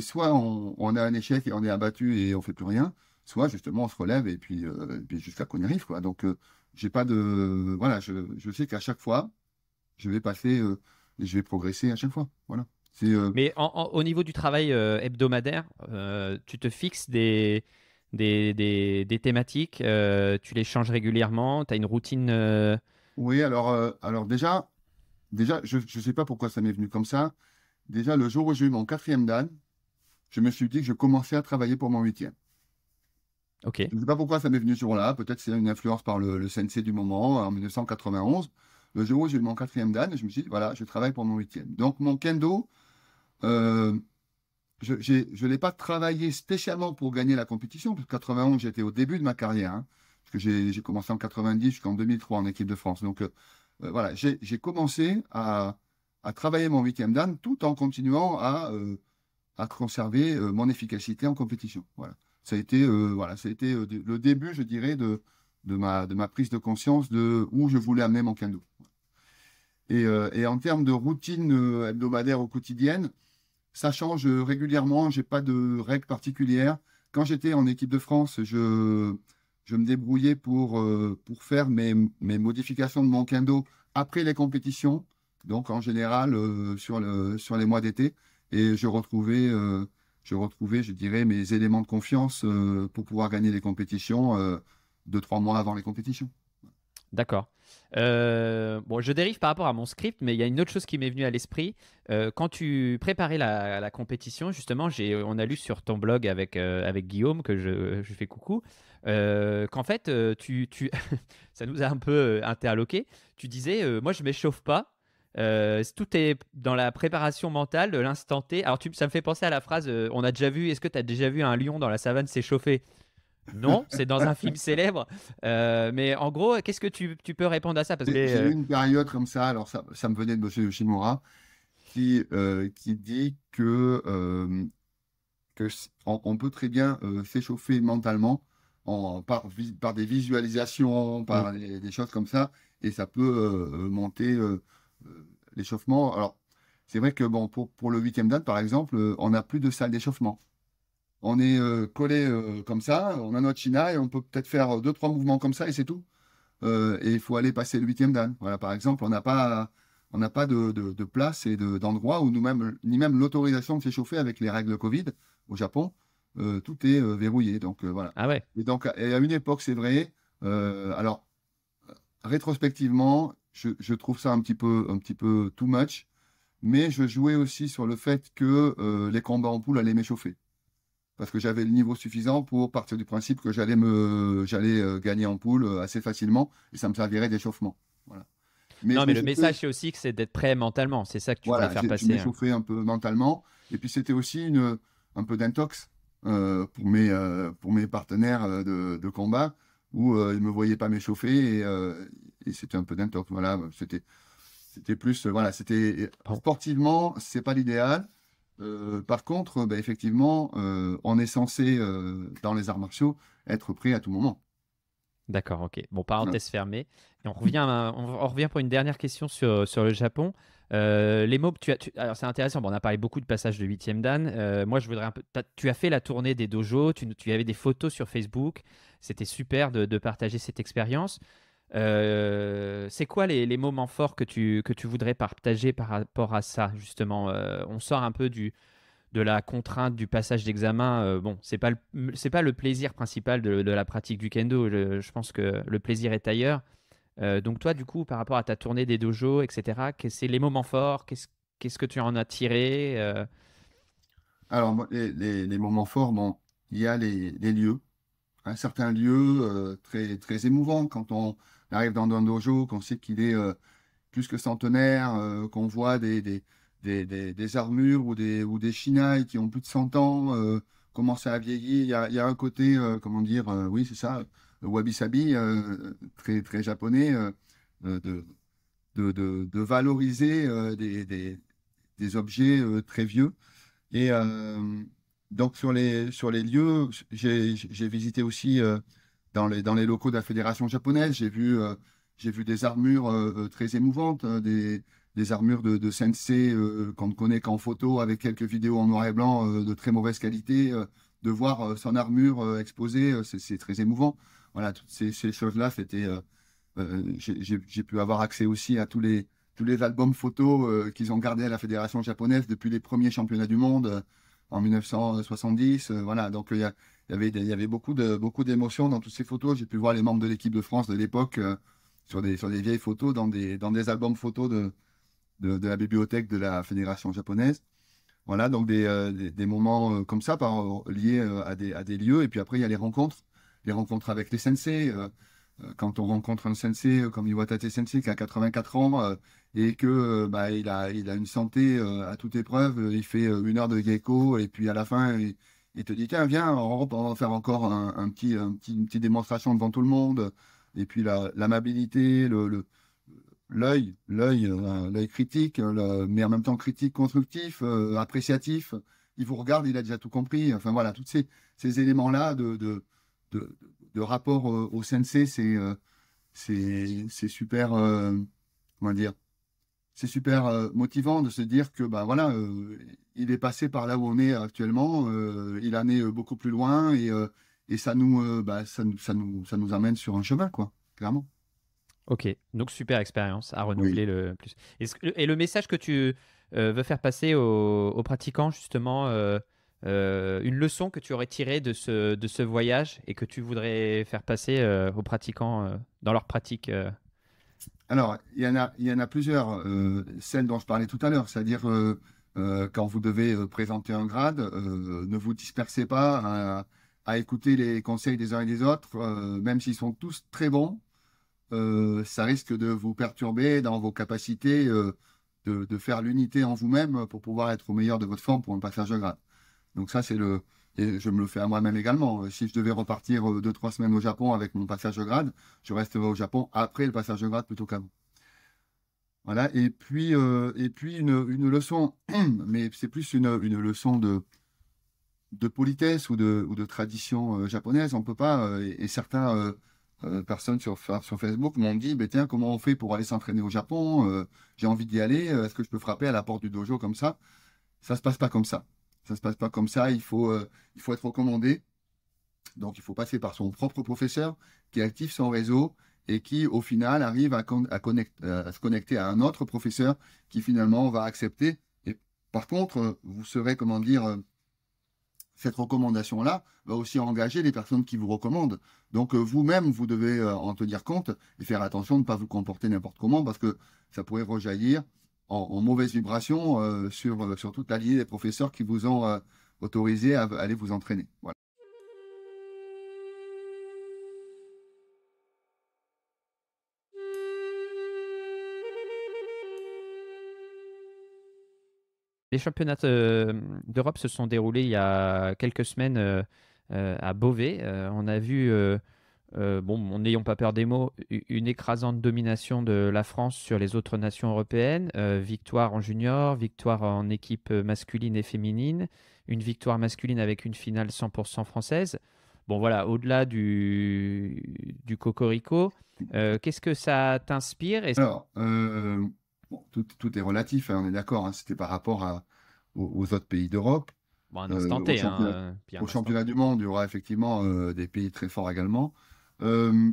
soit on, a un échec et on est abattu et on fait plus rien, soit justement on se relève et puis, jusqu'à qu'on y arrive. Quoi. Donc j'ai pas de voilà, je, je sais qu'à chaque fois, je vais passer, je vais progresser à chaque fois. Voilà. Euh, Mais au niveau du travail euh, hebdomadaire, euh, tu te fixes des, des, des, thématiques, tu les changes régulièrement, tu as une routine. Oui, alors, alors déjà, déjà je ne sais pas pourquoi ça m'est venu comme ça. Déjà, le jour où j'ai eu mon quatrième dan, je me suis dit que je commençais à travailler pour mon huitième. Ok. Je ne sais pas pourquoi ça m'est venu ce jour-là. Peut-être c'est une influence par le, le CNC du moment, en 1991. Le jour où j'ai eu mon quatrième dan, je me suis dit, voilà, je travaille pour mon huitième. Donc, mon kendo, euh, je n'ai pas travaillé spécialement pour gagner la compétition, parce 91, j'étais au début de ma carrière, hein, parce que j'ai commencé en 90 jusqu'en 2003 en équipe de France. Donc euh, euh, voilà, j'ai commencé à, travailler mon huitième dan tout en continuant à, à conserver mon efficacité en compétition. Voilà, ça a été, voilà, ça a été le début, je dirais, de, de, ma, de ma prise de conscience de où je voulais amener mon kendo. Et, et en termes de routine hebdomadaire au quotidienne, ça change euh, régulièrement, je n'ai pas de règles particulières. Quand j'étais en équipe de France, je, me débrouillais pour, euh, pour faire mes, modifications de mon kendo après les compétitions, donc en général euh, sur, le, sur les mois d'été. Et je retrouvais, je retrouvais, je dirais, mes éléments de confiance pour pouvoir gagner les compétitions de deux, trois mois avant les compétitions. D'accord. Euh, bon, je dérive par rapport à mon script, mais il y a une autre chose qui m'est venue à l'esprit. Euh, quand tu préparais la, compétition, justement, euh, on a lu sur ton blog avec, avec Guillaume, que je, je fais coucou, qu'en fait, tu, tu [LAUGHS] ça nous a un peu interloqué. Tu disais, moi, je m'échauffe pas. tout est dans la préparation mentale, l'instant T. Alors, tu, ça me fait penser à la phrase on a déjà vu, est-ce que tu as déjà vu un lion dans la savane s'échauffer non, c'est dans un film célèbre. Euh, mais en gros, qu'est-ce que tu, peux répondre à ça Parce J'ai euh eu une période comme ça, alors ça, me venait de M. Yoshimura, qui, euh, qui dit que, on, peut très bien s'échauffer mentalement en, par, des visualisations, par mm. des, choses comme ça, et ça peut monter l'échauffement. Alors, c'est vrai que bon, pour, pour le huitième date, par exemple, on n'a plus de salle d'échauffement on est euh, collé euh, comme ça, on a notre china et on peut peut-être faire euh, deux, trois mouvements comme ça et c'est tout. et il faut aller passer le huitième dan. Voilà, par exemple, on n'a pas, on n'a pas de, de, place et d'endroit où nous-mêmes, ni même l'autorisation de s'échauffer avec les règles Covid au Japon, tout est verrouillé. Donc voilà. Ah ouais. Et donc, à une époque, c'est vrai. alors, rétrospectivement, je, je, trouve ça un petit peu, un petit peu too much. Mais je jouais aussi sur le fait que les combats en poule allaient m'échauffer parce que j'avais le niveau suffisant pour partir du principe que j'allais me j'allais euh, gagner en poule euh, assez facilement et ça me servirait d'échauffement. Voilà. Mais non, mais le message, c'est aussi que c'est d'être prêt mentalement. C'est ça que tu voilà, faire passer. Je m'échauffais chauffer un peu mentalement. Et puis, c'était aussi une, un peu d'intox euh, pour, mes, pour mes partenaires de, combat où ils ne me voyaient pas m'échauffer et, c'était un peu d'intox. Voilà, c'était plus. voilà, c'était sportivement, c'est pas l'idéal. Euh, par contre, euh, bah, effectivement, euh, on est censé, dans les arts martiaux, être prêt à tout moment. D'accord, ok. Bon, parenthèse fermée. Et on revient, on, revient pour une dernière question sur, sur le Japon. les mots, tu as, alors c'est intéressant. Bon, on a parlé beaucoup de passages de 8e dan. moi, je voudrais un peu. tu as fait la tournée des dojos. Tu, avais des photos sur Facebook. C'était super de, de partager cette expérience. Euh, c'est quoi les, moments forts que tu, que tu voudrais partager par rapport à ça, justement euh, On sort un peu du, de la contrainte du passage d'examen. Euh, bon, c'est pas, le, pas le plaisir principal de, la pratique du kendo. je pense que le plaisir est ailleurs. donc, toi, du coup, par rapport à ta tournée des dojos, etc., c'est les moments forts Qu'est-ce que tu en as tiré Alors, les, moments forts, bon, il y a les, lieux. un certain lieu très, très émouvants quand on arrive dans un dojo, qu'on sait qu'il est euh, plus que centenaire, euh, qu'on voit des, des, des, des, armures ou des, ou des qui ont plus de 100 ans, euh, commencer à vieillir. Il y a, un côté, comment dire, oui, c'est ça, wabi-sabi, très, très japonais, de, de, de, valoriser des, des, des objets très vieux. Et donc sur les, sur les lieux, j'ai visité aussi dans les, dans les locaux de la fédération japonaise. J'ai vu, euh, j'ai vu des armures euh, euh, très émouvantes, hein, des, des armures de, sensei qu'on ne connaît qu'en photo, avec quelques vidéos en noir et blanc de très mauvaise qualité. de voir son armure exposée, c'est très émouvant. Voilà, toutes ces, choses-là, c'était. j'ai pu avoir accès aussi à tous les, tous les albums photos qu'ils ont gardés à la fédération japonaise depuis les premiers championnats du monde en 1970. voilà, donc il y a il y avait, il y avait beaucoup de beaucoup d'émotions dans toutes ces photos. J'ai pu voir les membres de l'équipe de France de l'époque euh, sur des sur des vieilles photos dans des dans des albums photos de, de, la bibliothèque de la fédération japonaise. Voilà, donc des, euh, moments euh, comme ça par, liés à des, lieux. Et puis après, il y a les rencontres, les rencontres avec les sensei. quand on rencontre un sensei comme Iwatate Sensei qui a 84 ans et que bah, il, a, il a une santé à toute épreuve, il fait une heure de gecko et puis à la fin, il, il te dit tiens viens on va faire encore un, petit, une petite démonstration devant tout le monde et puis l'amabilité le l'œil l'œil euh, l'œil critique euh, mais en même temps critique constructif euh, appréciatif il vous regarde il a déjà tout compris enfin voilà tous ces, éléments là de de, rapport au sensei c'est c'est super comment dire c'est super euh, motivant de se dire que ben voilà, euh, il est passé par là où on est actuellement, euh, il en est beaucoup plus loin et, et bah, ça, nous, ça, nous, ça nous amène sur un chemin, quoi, clairement. Ok, donc super expérience à renouveler le plus. Et, le message que tu veux faire passer aux, pratiquants, justement, une leçon que tu aurais tirée de ce, de ce voyage et que tu voudrais faire passer aux pratiquants dans leur pratique alors, il y en a, il y en a plusieurs. Euh, celles dont je parlais tout à l'heure, c'est-à-dire euh, euh, quand vous devez présenter un grade, ne vous dispersez pas à, écouter les conseils des uns et des autres, même s'ils sont tous très bons. ça risque de vous perturber dans vos capacités de, de, faire l'unité en vous-même pour pouvoir être au meilleur de votre forme pour pas passage de grade. Donc ça, c'est le, et je me le fais à moi-même également. Euh, si je devais repartir euh, deux, trois semaines au Japon avec mon passage de grade, je reste au Japon après le passage de grade plutôt qu'avant. Voilà. Et puis, euh, et puis une, une leçon, [CLEARS THROAT] mais c'est plus une, une leçon de, de politesse ou de, ou de tradition japonaise. On peut pas. et, certaines certains personnes sur, sur Facebook m'ont dit, tiens, comment on fait pour aller s'entraîner au Japon J'ai envie d'y aller. Est-ce que je peux frapper à la porte du dojo comme ça Ça se passe pas comme ça ça ne se passe pas comme ça, il faut, euh, il faut être recommandé. Donc il faut passer par son propre professeur qui active son réseau et qui au final arrive à, euh, à se connecter à un autre professeur qui finalement va accepter. Et par contre, euh, vous serez, comment dire, cette recommandation-là va aussi engager les personnes qui vous recommandent. Donc vous-même, vous devez en tenir compte et faire attention de ne pas vous comporter n'importe comment parce que ça pourrait rejaillir en, mauvaise vibration euh, euh, sur, toute la des professeurs qui vous ont euh, autorisé à, aller vous entraîner. Voilà. Les championnats d'Europe se sont déroulés il y a quelques semaines à Beauvais. on a vu euh, bon, n'ayons pas peur des mots, une écrasante domination de la France sur les autres nations européennes. Euh, victoire en junior, victoire en équipe masculine et féminine, une victoire masculine avec une finale 100% française. Bon, voilà, au-delà du, du cocorico, euh, qu'est-ce que ça t'inspire Alors, tout, est relatif, hein, on est d'accord, hein, c'était par rapport aux, autres pays d'Europe. Bon, un au hein, championnat, du monde, il y aura effectivement des pays très forts également. Euh,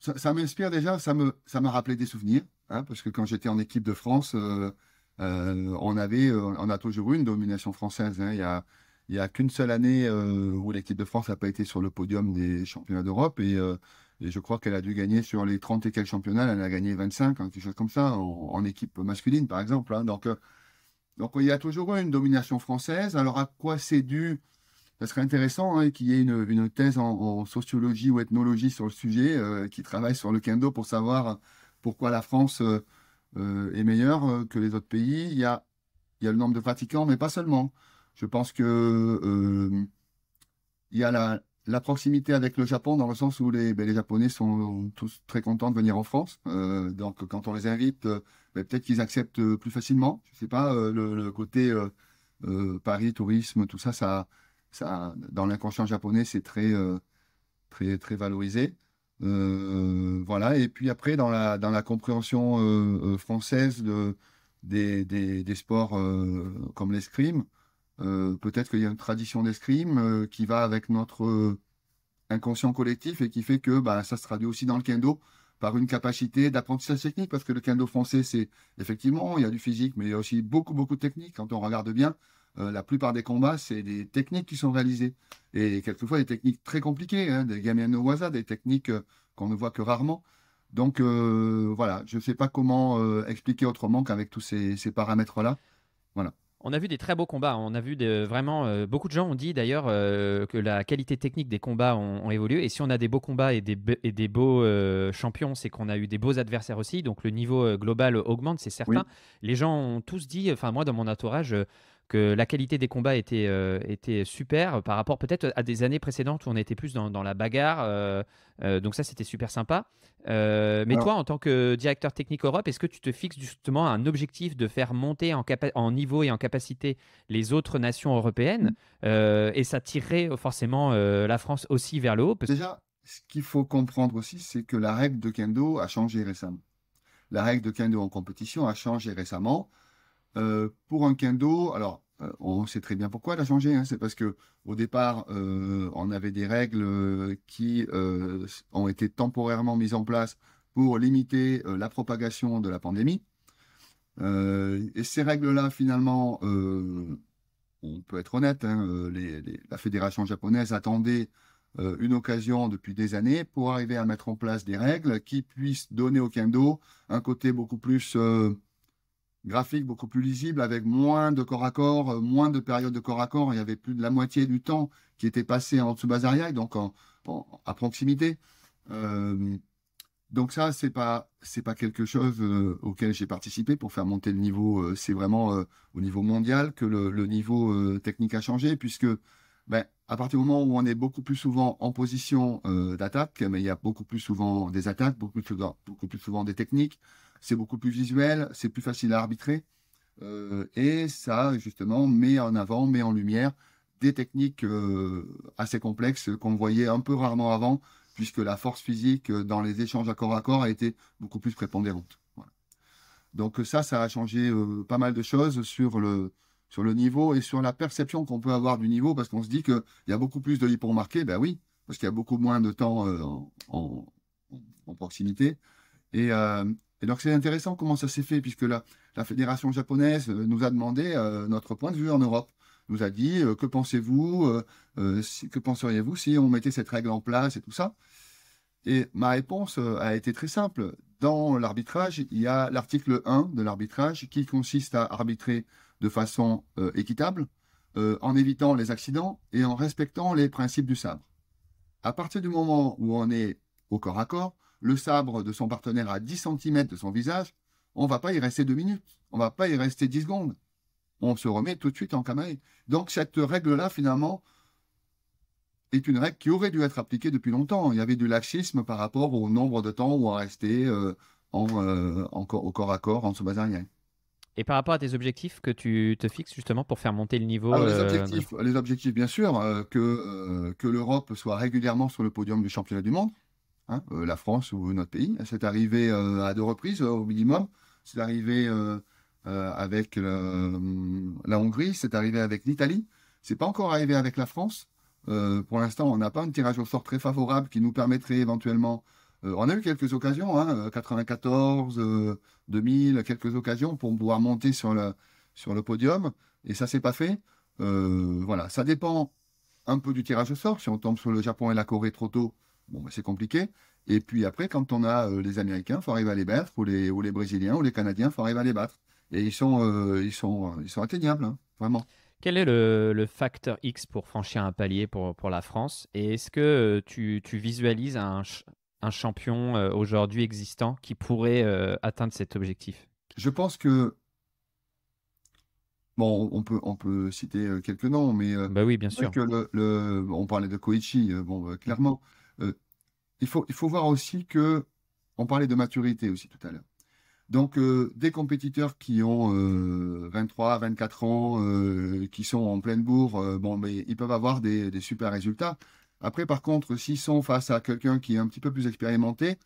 ça, m'inspire déjà, ça me, ça m'a rappelé des souvenirs, hein, parce que quand j'étais en équipe de France, euh, euh, on avait, on a toujours eu une domination française. Hein. il y a, il y a qu'une seule année où l'équipe de France n'a pas été sur le podium des championnats d'Europe et, je crois qu'elle a dû gagner sur les 30 et quelques championnats, elle a gagné 25, hein, quelque chose comme ça, en, équipe masculine par exemple. donc, donc il y a toujours eu une domination française. Alors à quoi c'est dû ça serait intéressant hein, qu'il y ait une, thèse en, sociologie ou ethnologie sur le sujet euh, qui travaille sur le kendo pour savoir pourquoi la France euh, euh, est meilleure que les autres pays. Il y a, il y a le nombre de pratiquants, mais pas seulement. Je pense que il y a la, proximité avec le Japon dans le sens où les, ben, Japonais sont tous très contents de venir en France. donc quand on les invite, ben, peut-être qu'ils acceptent plus facilement. Je ne sais pas le, le côté Paris tourisme, tout ça, ça ça, dans l'inconscient japonais, c'est très, euh, très, très valorisé. Euh, voilà. Et puis après, dans la, dans la compréhension euh, française de, des, des, sports comme l'escrime, peut-être qu'il y a une tradition d'escrime qui va avec notre inconscient collectif et qui fait que bah, ça se traduit aussi dans le kendo par une capacité d'apprentissage technique, parce que le kendo français, c'est effectivement, il y a du physique, mais il y a aussi beaucoup, beaucoup de technique. Quand on regarde bien, euh, la plupart des combats, c'est des techniques qui sont réalisées. Et quelquefois, des techniques très compliquées, hein, des de Waza, des techniques euh, qu'on ne voit que rarement. Donc euh, voilà, je ne sais pas comment expliquer autrement qu'avec tous ces, paramètres-là. Voilà. On a vu des très beaux combats. On a vu de, vraiment beaucoup de gens ont dit d'ailleurs que la qualité technique des combats ont, évolué. Et si on a des beaux combats et des, beaux champions, c'est qu'on a eu des beaux adversaires aussi. Donc le niveau global augmente, c'est certain. Les gens ont tous dit, enfin moi dans mon entourage, que la qualité des combats euh, était, super par rapport peut-être à des années précédentes où on était plus dans, la bagarre. Euh, euh, donc ça, c'était super sympa. mais toi, en tant que directeur technique Europe, est-ce que tu te fixes justement un objectif de faire monter en, niveau et en capacité les autres nations européennes mmh. et ça tirerait forcément la France aussi vers le haut Déjà, ce qu'il faut comprendre aussi, c'est que la règle de kendo a changé récemment. La règle de kendo en compétition a changé récemment euh, pour un kendo, alors euh, on sait très bien pourquoi elle a changé. Hein. C'est parce que au départ, euh, on avait des règles qui ont été temporairement mises en place pour limiter la propagation de la pandémie. et ces règles-là, finalement, on peut être honnête, hein, la fédération japonaise attendait une occasion depuis des années pour arriver à mettre en place des règles qui puissent donner au kendo un côté beaucoup plus graphique beaucoup plus lisible, avec moins de corps à corps, euh, moins de périodes de corps à corps. Il y avait plus de la moitié du temps qui était passé en Tsubazariai, donc en, en, à proximité. Euh, donc ça, c'est pas c'est pas quelque chose euh, auquel j'ai participé pour faire monter le niveau. c'est vraiment au niveau mondial que le, niveau technique a changé, puisque ben, à partir du moment où on est beaucoup plus souvent en position d'attaque, mais il y a beaucoup plus souvent des attaques, beaucoup beaucoup plus souvent des techniques, c'est beaucoup plus visuel, c'est plus facile à arbitrer. Euh, et ça, justement, met en avant, met en lumière des techniques euh, assez complexes qu'on voyait un peu rarement avant, puisque la force physique dans les échanges à corps à corps a été beaucoup plus prépondérante. Donc ça, ça a changé euh, pas mal de choses sur le, sur le niveau et sur la perception qu'on peut avoir du niveau, parce qu'on se dit qu'il y a beaucoup plus de pour marqués, ben oui, parce qu'il y a beaucoup moins de temps en, en, proximité. Et, et donc c'est intéressant comment ça s'est fait, puisque la, fédération japonaise euh, nous a demandé euh, notre point de vue en Europe nous a dit euh, que pensez-vous, que penseriez-vous si on mettait cette règle en place et tout ça Et ma réponse a été très simple. Dans l'arbitrage, il y a l'article 1 de l'arbitrage qui consiste à arbitrer de façon équitable, en évitant les accidents et en respectant les principes du sabre. À partir du moment où on est au corps à corps, le sabre de son partenaire à 10 cm de son visage, on ne va pas y rester deux minutes, on ne va pas y rester 10 secondes. On se remet tout de suite en camaille. Donc cette règle-là, finalement, est une règle qui aurait dû être appliquée depuis longtemps. Il y avait du laxisme par rapport au nombre de temps où on restait euh, en, euh, au corps à corps en se basant Et par rapport à tes objectifs que tu te fixes justement pour faire monter le niveau ah, euh, les, objectifs, bien sûr, que, que l'Europe soit régulièrement sur le podium du championnat du monde. Hein, euh, la France ou notre pays. C'est arrivé euh, à deux reprises euh, au minimum. C'est arrivé avec la Hongrie, c'est arrivé avec l'Italie. C'est pas encore arrivé avec la France. pour l'instant, on n'a pas un tirage au sort très favorable qui nous permettrait éventuellement on a eu quelques occasions, 94, hein, 2000, quelques occasions pour pouvoir monter sur le, podium, et ça s'est pas fait. voilà, ça dépend un peu du tirage au sort. Si on tombe sur le Japon et la Corée trop tôt, Bon, ben, c'est compliqué. Et puis après, quand on a euh, les Américains, il faut arriver à les battre, ou les, ou les Brésiliens, ou les Canadiens, il faut arriver à les battre. Et ils sont, euh, ils sont, ils sont atteignables, hein, vraiment. Quel est le, le, facteur X pour franchir un palier pour, pour la France Et est-ce que euh, tu, tu visualises un, un champion aujourd'hui existant qui pourrait atteindre cet objectif Je pense que Bon, on peut, on peut citer quelques noms, mais. bah oui, bien sûr. Que le, on parlait de Koichi, bon, clairement il faut, il faut voir aussi que, on parlait de maturité aussi tout à l'heure. Donc, euh, des compétiteurs qui ont 23, euh, 24 ans, euh, qui sont en pleine bourre, bon, mais ils peuvent avoir des, des, super résultats. Après, par contre, s'ils sont face à quelqu'un qui est un petit peu plus expérimenté,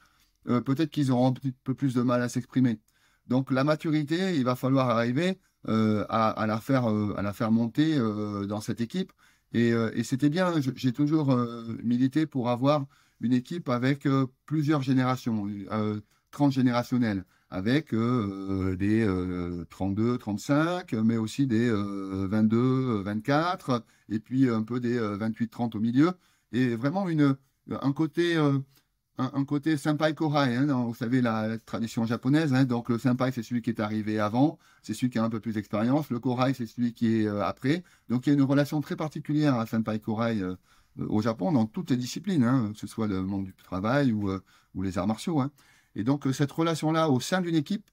peut-être qu'ils auront un petit peu plus de mal à s'exprimer. Donc, la maturité, il va falloir arriver à, la faire, à la faire monter dans cette équipe. Et, et c'était bien, j'ai toujours milité pour avoir une équipe avec euh, plusieurs générations, euh, transgénérationnelles, avec euh, euh, des 32, 35, mais aussi des 22, 24, et puis un peu des 28, 30 au milieu. Et vraiment une, un côté un, côté senpai korai. Hein, vous savez, la, tradition japonaise. Hein. donc, le senpai, c'est celui qui est arrivé avant. C'est celui qui a un peu plus d'expérience. Le korai, c'est celui qui est après. Donc, il y a une relation très particulière à senpai korai euh, au Japon dans toutes les disciplines, hein, que ce soit le monde du travail ou, euh, les arts martiaux. Hein. Et donc euh, cette relation-là au sein d'une équipe,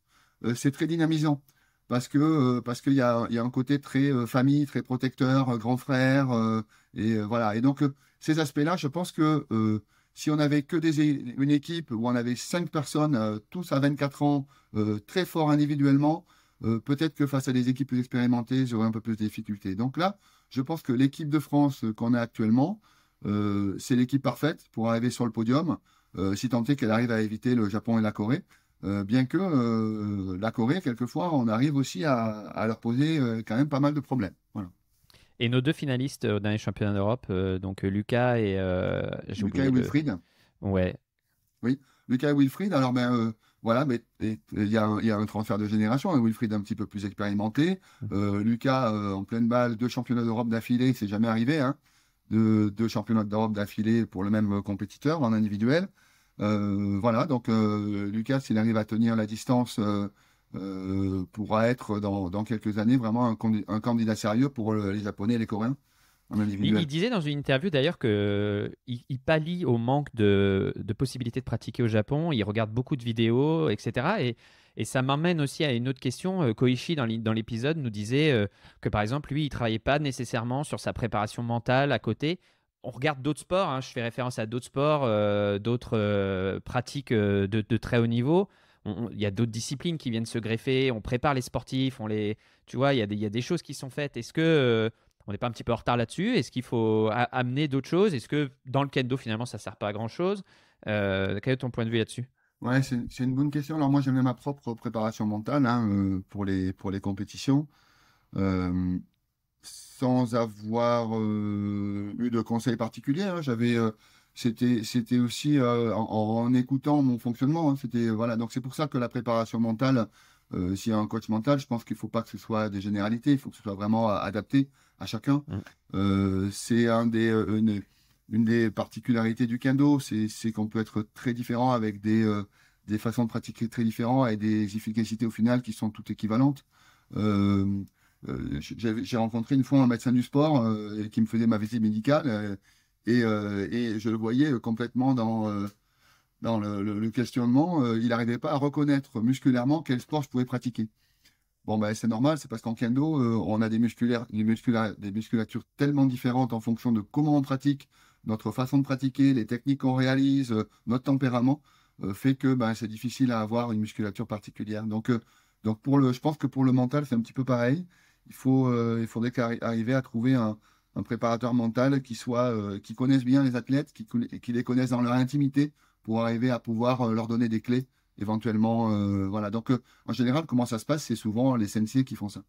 c'est très dynamisant parce que parce qu'il y a, y a, un côté très famille, très protecteur, grand frère et voilà. Et donc ces aspects-là, je pense que si on avait que des, une équipe où on avait cinq personnes, tous à 24 ans, très forts individuellement, peut-être que face à des équipes plus expérimentées, j'aurais un peu plus de difficultés. Donc là, je pense que l'équipe de France qu'on a actuellement, euh, c'est l'équipe parfaite pour arriver sur le podium, euh, si tant est qu'elle arrive à éviter le Japon et la Corée. Euh, bien que la Corée, quelquefois, on arrive aussi à, leur poser quand même pas mal de problèmes. Voilà. Et nos deux finalistes au dernier championnat d'Europe, donc Lucas et Wilfried. Ouais. Oui, Lucas et Wilfried. Alors ben voilà, il y, a un, transfert de génération. Hein. Wilfried un petit peu plus expérimenté, mmh. Lucas en pleine balle, deux championnats d'Europe d'affilée, c'est jamais arrivé. Hein de deux championnats d'Europe d'affilée pour le même euh, compétiteur en individuel. Euh, voilà, donc euh, Lucas, s'il arrive à tenir la distance, pourra être dans, dans, quelques années vraiment un, candidat sérieux pour les Japonais et les Coréens. En individuel. Il, disait dans une interview d'ailleurs qu'il il pallie au manque de, de possibilités de pratiquer au Japon. Il regarde beaucoup de vidéos, etc. Et et ça m'emmène aussi à une autre question. Euh, Koichi, dans l'épisode, nous disait euh, que, par exemple, lui, il ne travaillait pas nécessairement sur sa préparation mentale à côté. On regarde d'autres sports, hein, je fais référence à d'autres sports, euh, d'autres pratiques de, très haut niveau. Il y a d'autres disciplines qui viennent se greffer, on prépare les sportifs, on les, tu vois, il y, a des choses qui sont faites. Est-ce que on n'est pas un petit peu en retard là-dessus Est-ce qu'il faut amener d'autres choses Est-ce que dans le kendo, finalement, ça ne sert pas à grand-chose Quel est ton point de vue là-dessus Ouais, c'est une bonne question. Alors moi, j'ai ma propre préparation mentale hein, euh, pour les, pour les compétitions. Euh, sans avoir euh, eu de conseils particuliers. Hein. J'avais, c'était, c'était aussi en, en, écoutant mon fonctionnement. Hein. C'était voilà. Donc c'est pour ça que la préparation mentale, s'il y a un coach mental, je pense qu'il faut pas que ce soit des généralités. Il faut que ce soit vraiment adapté à chacun. Mmh. c'est un des une des particularités du kendo, c'est qu'on peut être très différent avec des, euh, des façons de pratiquer très différentes et des efficacités au final qui sont toutes équivalentes. Euh, euh, j'ai rencontré une fois un médecin du sport qui me faisait ma visite médicale et, je le voyais complètement dans, dans le, questionnement. il n'arrivait pas à reconnaître musculairement quel sport je pouvais pratiquer. Bon, ben, c'est normal, c'est parce qu'en kendo, on a des, musculaires, des, des musculatures tellement différentes en fonction de comment on pratique, notre façon de pratiquer, les techniques qu'on réalise, euh, notre tempérament, euh, fait que ben, c'est difficile à avoir une musculature particulière. Donc, euh, donc pour le, je pense que pour le mental, c'est un petit peu pareil. Il, faut, il faudrait arriver à trouver un, un préparateur mental qui, soit, qui connaisse bien les athlètes, qui, qui les connaisse dans leur intimité pour arriver à pouvoir leur donner des clés éventuellement. voilà. Donc, en général, comment ça se passe C'est souvent les sensei qui font ça.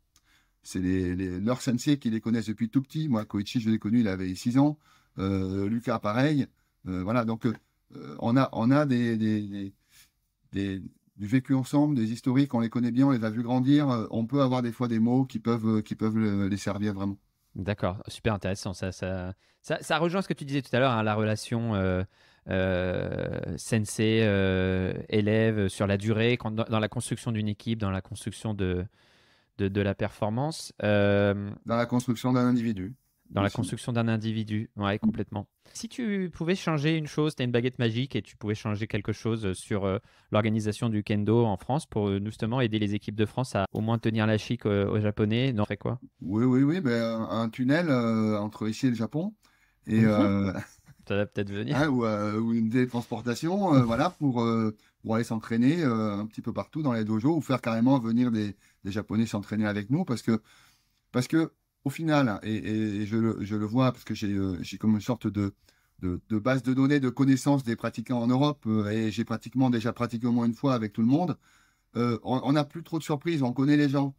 C'est les, leurs sensei qui les connaissent depuis tout petit. Moi, Koichi, je l'ai connu, il avait 6 ans. Euh, Lucas, pareil. Euh, voilà, donc euh, on a, on a des, du vécu ensemble, des historiques, on les connaît bien, on les a vus grandir, on peut avoir des fois des mots qui peuvent, qui peuvent les servir vraiment. D'accord, super intéressant. Ça, ça, rejoint ce que tu disais tout à l'heure, hein, la relation sensei-élève sur la durée, dans, la construction d'une équipe, dans la construction de, de la performance. Dans la construction d'un individu dans la construction d'un individu. Ouais, complètement. Si tu pouvais changer une chose, tu as une baguette magique et tu pouvais changer quelque chose euh, sur euh, l'organisation du kendo en France pour euh, justement aider les équipes de France à au moins tenir la chic aux Japonais, non ferait quoi Oui, oui, oui, ben, un tunnel entre ici et le Japon. Et. Mhm. [LAUGHS] ça peut-être venir. [LAUGHS] ou, une détransportation, voilà, pour, pour aller s'entraîner un petit peu partout dans les dojos ou faire carrément venir des, des Japonais s'entraîner avec nous parce que. Parce que au final, hein, et, je, le, vois parce que j'ai euh, comme une sorte de, de, base de données de connaissances des pratiquants en Europe, euh, et j'ai pratiquement déjà pratiqué au moins une fois avec tout le monde, euh, on n'a plus trop de surprises, on connaît les gens.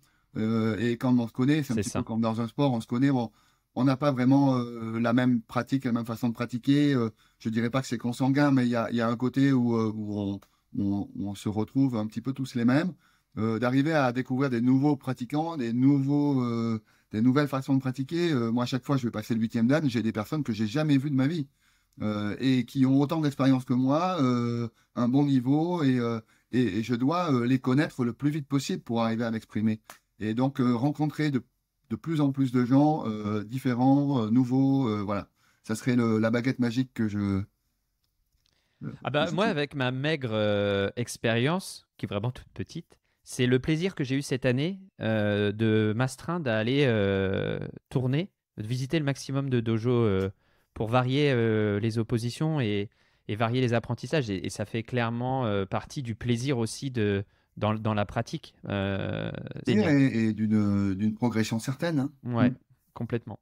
et quand on se connaît, c'est un petit peu comme dans un sport, on se connaît, bon, on n'a pas vraiment la même pratique, la même façon de pratiquer. je ne dirais pas que c'est consanguin, mais il y, a, un côté où, on, où, on, se retrouve un petit peu tous les mêmes. D'arriver à découvrir des nouveaux pratiquants, des nouveaux des nouvelles façons de pratiquer. Euh, moi, à chaque fois, je vais passer le huitième dan, j'ai des personnes que j'ai jamais vues de ma vie euh, et qui ont autant d'expérience que moi, euh, un bon niveau, et, et, je dois les connaître le plus vite possible pour arriver à m'exprimer. Et donc, rencontrer de, de, plus en plus de gens différents, nouveaux, voilà. Ça serait la baguette magique que je... Ah bah, moi, avec ma maigre expérience, qui est vraiment toute petite, c'est le plaisir que j'ai eu cette année euh, de m'astreindre d'aller euh, tourner, de visiter le maximum de dojos euh, pour varier les oppositions et, varier les apprentissages. Et, ça fait clairement partie du plaisir aussi de, dans, la pratique. et, d'une progression certaine. Hein. Mmh. complètement.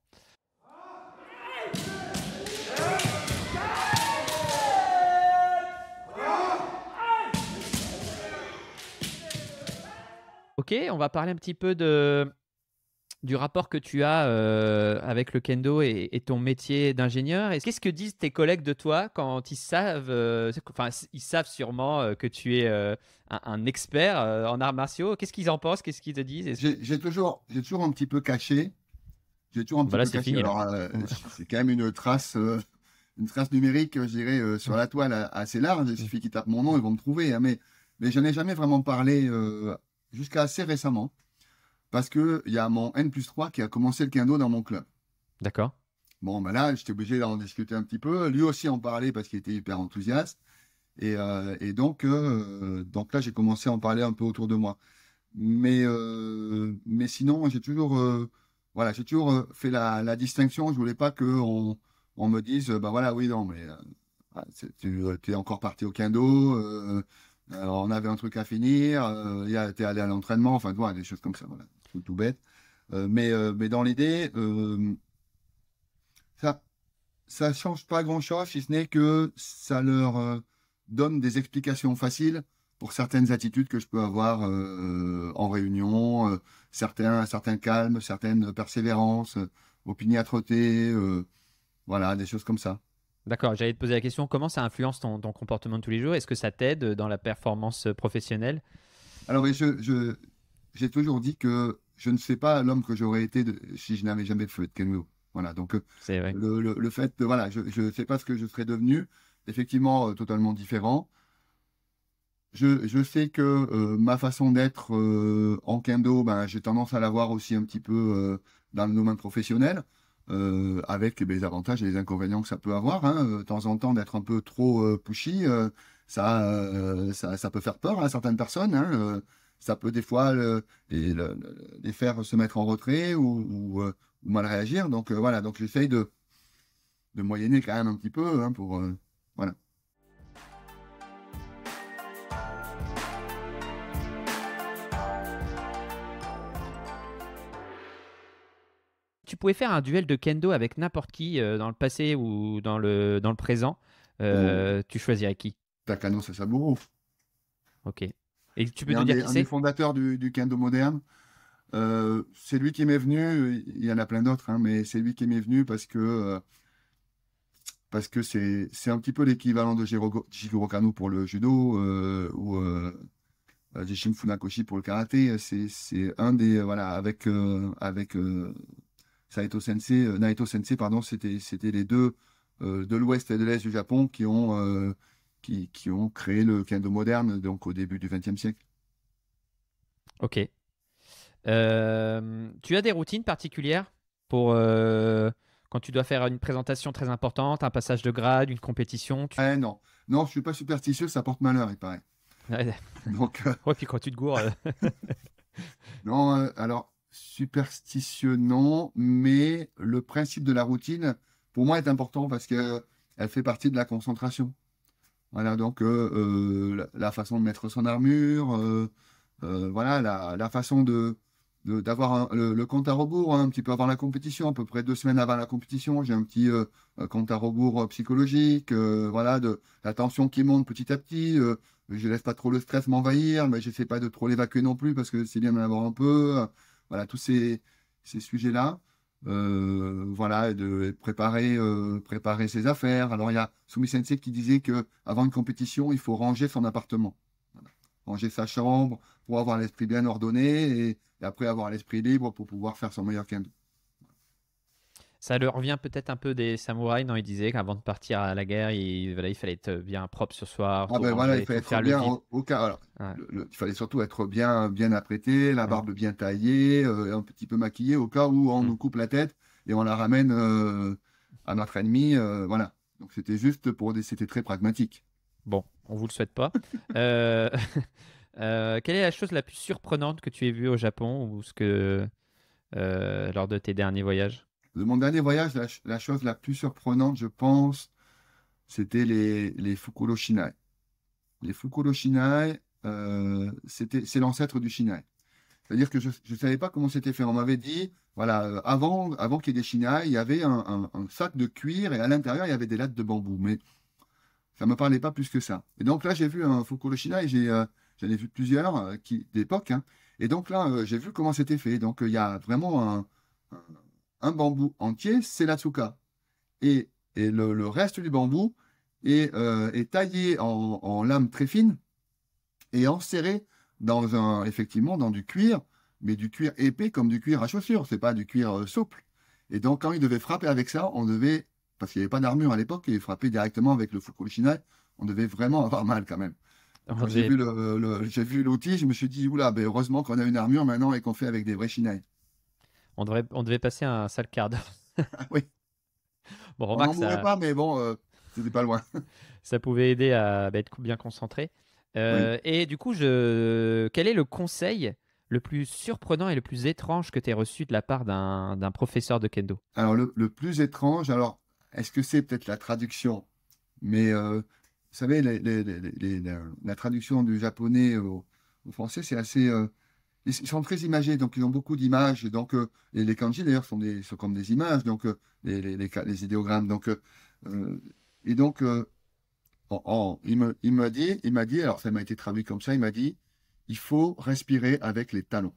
Ok, on va parler un petit peu de, du rapport que tu as euh, avec le kendo et, ton métier d'ingénieur. qu'est-ce que disent tes collègues de toi quand ils savent, euh, enfin, ils savent sûrement euh, que tu es un, expert en arts martiaux. Qu'est-ce qu'ils en pensent Qu'est-ce qu'ils te disent J'ai toujours, j'ai toujours un petit peu caché. J'ai toujours un petit voilà, peu caché. [LAUGHS] c'est quand même une trace. Une trace numérique, je dirais, sur mmh. la toile assez large. Il mmh. suffit qu'ils tapent mon nom, ils vont me trouver. Hein. mais, mais je n'ai jamais vraiment parlé jusqu'à assez récemment, parce qu'il y a mon N plus 3 qui a commencé le kendo dans mon club. D'accord. Bon, ben là, j'étais obligé d'en discuter un petit peu. Lui aussi en parler parce qu'il était hyper enthousiaste. Et, euh, donc, euh, donc là, j'ai commencé à en parler un peu autour de moi. Mais, euh, mais sinon, j'ai toujours, voilà, j'ai toujours fait la, distinction. Je voulais pas qu'on on me dise, ben voilà, oui, non, mais ah, tu, tu, es encore parti au kendo, alors, on avait un truc à finir, il a été allé à l'entraînement, enfin, des choses comme ça, tout, bête. Euh, mais, euh, mais dans l'idée, euh, ça ne change pas grand-chose, si ce n'est que ça leur donne des explications faciles pour certaines attitudes que je peux avoir en réunion, certains, certains calmes, certaines persévérances, opiniâtreté, voilà, des choses comme ça. D'accord, j'allais te poser la question, comment ça influence ton, comportement de tous les jours Est-ce que ça t'aide dans la performance euh, professionnelle Alors, oui, je, j'ai toujours dit que je ne sais pas l'homme que j'aurais été si je n'avais jamais fait de kendo. Voilà, donc euh, C'est Le, fait de, voilà, je ne sais pas ce que je serais devenu, effectivement euh, totalement différent. Je, je sais que ma façon d'être en kendo, ben, j'ai tendance à l'avoir aussi un petit peu dans le domaine professionnel. Euh, avec les avantages et les inconvénients que ça peut avoir. Hein. Euh, de temps en temps, d'être un peu trop euh, pushy, ça, ça, peut faire peur à certaines personnes. Hein. ça peut des fois les, faire se mettre en retrait ou, mal réagir. Donc voilà, donc j'essaye de, de moyenner quand même un petit peu hein, pour tu pouvais faire un duel de kendo avec n'importe qui euh, dans le passé ou dans le, dans le présent, euh, oh. tu choisirais qui Takano Sasaburo. Ok. Et tu peux nous dire qui c'est fondateur du, du, kendo moderne. Euh, c'est lui qui m'est venu, il y en a plein d'autres, hein, mais c'est lui qui m'est venu parce que parce que c'est, c'est un petit peu l'équivalent de Jigoro Kano pour le judo ou Jishin Funakoshi pour le karaté. C'est, c'est un des voilà avec avec Saito Sensei, euh, Naito Sensei, pardon, c'était les deux euh, de l'Ouest et de l'Est du Japon qui ont, euh, qui, ont créé le kendo moderne, donc au début du XXe siècle. Ok. tu as des routines particulières pour quand tu dois faire une présentation très importante, un passage de grade, une compétition eh, Non, non, je suis pas superstitieux, ça porte malheur, il paraît. Ouais. Donc. [LAUGHS] puis quand tu te gourres. [LAUGHS] non, alors Superstitionnant, mais le principe de la routine, pour moi, est important parce qu'elle fait partie de la concentration. Voilà, donc euh, euh, la, façon de mettre son armure, euh, voilà, la, façon de d'avoir le, compte à rebours hein, un petit peu avant la compétition, à peu près deux semaines avant la compétition, j'ai un petit compte à rebours psychologique, voilà, de la tension qui monte petit à petit, je laisse pas trop le stress m'envahir, mais j'essaie pas de trop l'évacuer non plus parce que c'est bien d'en avoir un peu. Voilà, tous ces, sujets-là. Euh, voilà, de préparer, euh, préparer ses affaires. Alors, il y a Sumi Sensei qui disait que avant une compétition, il faut ranger son appartement, ranger sa chambre pour avoir l'esprit bien ordonné et, après avoir l'esprit libre pour pouvoir faire son meilleur kendo. Ça leur revient peut-être un peu des samouraïs, non Ils disaient qu'avant de partir à la guerre, il, il fallait être bien propre ce soir. Ah ben voilà, il fallait au, il fallait surtout être bien, bien apprêté, la barbe bien taillée, euh, un petit peu maquillé au cas où on mm. nous coupe la tête et on la ramène euh, à notre ennemi. Euh, voilà. Donc c'était juste pour des. C'était très pragmatique. Bon, on vous le souhaite pas. [LAUGHS] quelle est la chose la plus surprenante que tu aies vue au Japon ou ce que lors de tes derniers voyages de mon dernier voyage, la, chose la plus surprenante, je pense, c'était les, les Fukuro Shinai. Les Fukuro Shinai, euh, c'est l'ancêtre du Shinai. C'est-à-dire que je ne savais pas comment c'était fait. On m'avait dit, voilà, euh, avant, avant qu'il y ait des Shinai, il y avait un, sac de cuir et à l'intérieur, il y avait des lattes de bambou. Mais ça ne me parlait pas plus que ça. Et donc là, j'ai vu un Fukuro Shinai, euh, j'en ai, vu plusieurs d'époque. Hein. Et donc là, j'ai vu comment c'était fait. Donc il y a vraiment un un bambou entier, c'est la Et, le, reste du bambou est, euh, taillé en, en, très fine et enserré dans un, effectivement, dans du cuir, mais du cuir épais comme du cuir à chaussures, c'est pas du cuir euh, souple. Et donc, quand il devait frapper avec ça, on devait, parce qu'il n'y avait pas d'armure à l'époque, il frappait directement avec le fukushina, on devait vraiment avoir mal quand même. Ah, j'ai vu l'outil, je me suis dit, oula, ben heureusement qu'on a une armure maintenant et qu'on fait avec des vrais shinai on, devait passer un sale card [LAUGHS] oui. on n'en ça... pas, mais bon, euh, c'était pas loin. [LAUGHS] ça pouvait aider à bah, être bien concentré. Euh, et du coup, quel est le conseil le plus surprenant et le plus étrange que tu aies reçu de la part d'un, professeur de kendo Alors, le, plus étrange, alors, est-ce que c'est peut-être la traduction Mais euh, vous savez, la, traduction du japonais au, français, c'est assez, ils sont très imagés, donc ils ont beaucoup d'images. Donc, euh, et les kanji, d'ailleurs, sont, comme des images, donc euh, les, les, idéogrammes. Donc, euh, et donc, il m'a dit, il m'a dit, alors ça m'a été traduit comme ça, il m'a dit, il faut respirer avec les talons.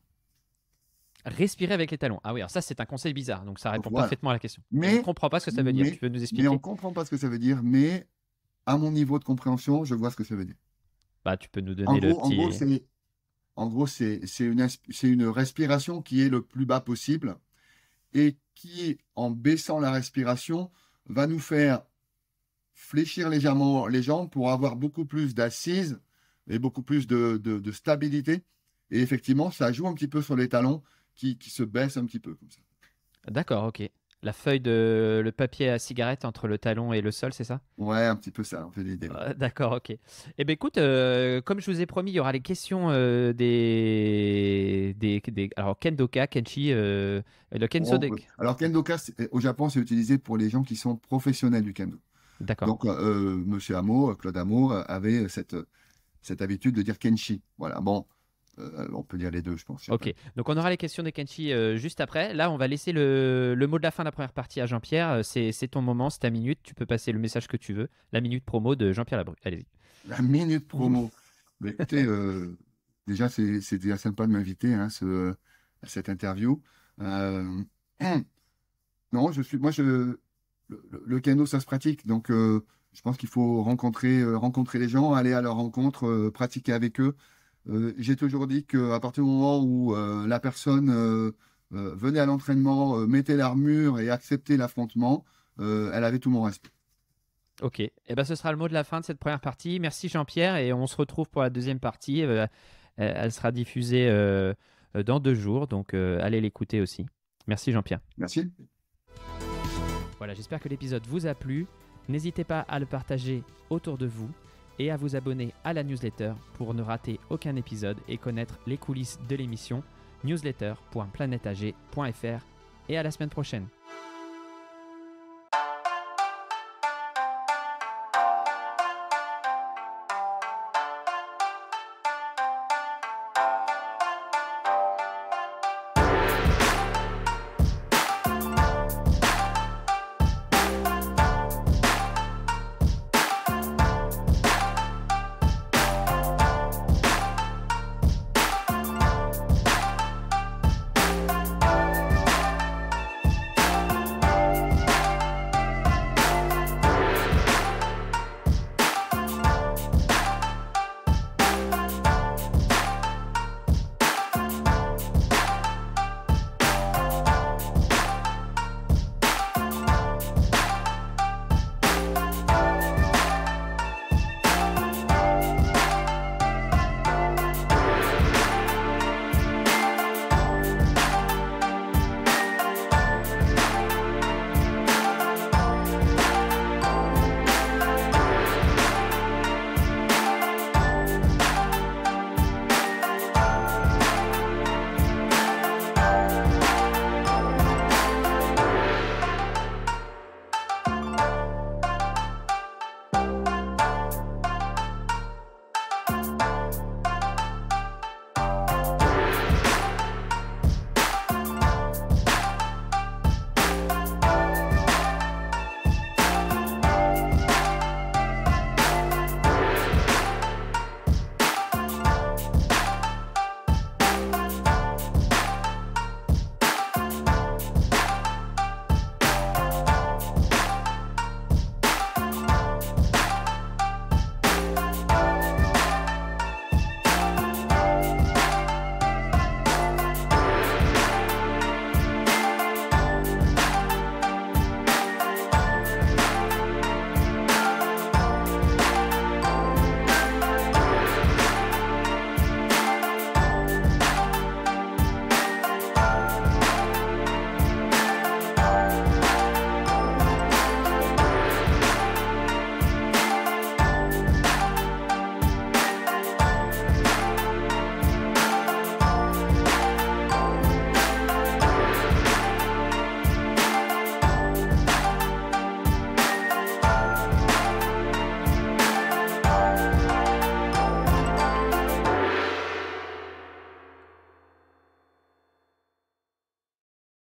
Respirer avec les talons. Ah oui, alors ça, c'est un conseil bizarre, donc ça répond parfaitement à la question. Mais, on ne comprend pas ce que ça veut dire. tu peux nous expliquer Mais on ne comprend pas ce que ça veut dire, mais à mon niveau de compréhension, je vois ce que ça veut dire. Bah, tu peux nous donner le petit... En gros, c'est en gros, c'est une, une, respiration qui est le plus bas possible et qui, en baissant la respiration, va nous faire fléchir légèrement les jambes pour avoir beaucoup plus d'assises et beaucoup plus de, stabilité. Et effectivement, ça joue un petit peu sur les talons qui, qui se baissent un petit peu comme ça. D'accord, ok la feuille de le papier à cigarette entre le talon et le sol, c'est ça Ouais, un petit peu ça, en fait l'idée. Ah, d'accord, ok. Eh bien, écoute, euh, comme je vous ai promis, il y aura les questions euh, des... des, Alors, Kendoka, Kenshi, euh, le Kensodek. Oh, alors, Kendoka, au Japon, c'est utilisé pour les gens qui sont professionnels du Kendo. D'accord. Donc, Monsieur Amo, Claude Amo, avait cette, cette habitude de dire Kenshi. Voilà, bon. Euh, on peut dire les deux, je pense. ok, donc on aura les questions des Kenchi euh, juste après. Là, on va laisser le, le, mot de la fin de la première partie à Jean-Pierre. Euh, c'est, ton moment, c'est ta minute. Tu peux passer le message que tu veux. La minute promo de Jean-Pierre Labru. Allez-y. La minute promo. Bah, écoutez, déjà, c'est, déjà sympa de m'inviter hein, ce, à cette interview. [CLEARS THROAT] non, je suis. Moi, je, le, le, ça se pratique. Donc, je pense qu'il faut rencontrer, rencontrer les gens, aller à leur rencontre, pratiquer avec eux. Euh, j'ai toujours dit qu'à partir du moment où euh, la personne euh, venait à l'entraînement, mettait l'armure et acceptait l'affrontement, elle avait tout mon respect. Ok, et eh ben, ce sera le mot de la fin de cette première partie. Merci Jean-Pierre et on se retrouve pour la deuxième partie. elle sera diffusée dans deux jours, donc allez l'écouter aussi. Merci Jean-Pierre. Merci. Voilà, j'espère que l'épisode vous a plu. N'hésitez pas à le partager autour de vous et à vous abonner à la newsletter pour ne rater aucun épisode et connaître les coulisses de l'émission newsletter.planetag.fr et à la semaine prochaine.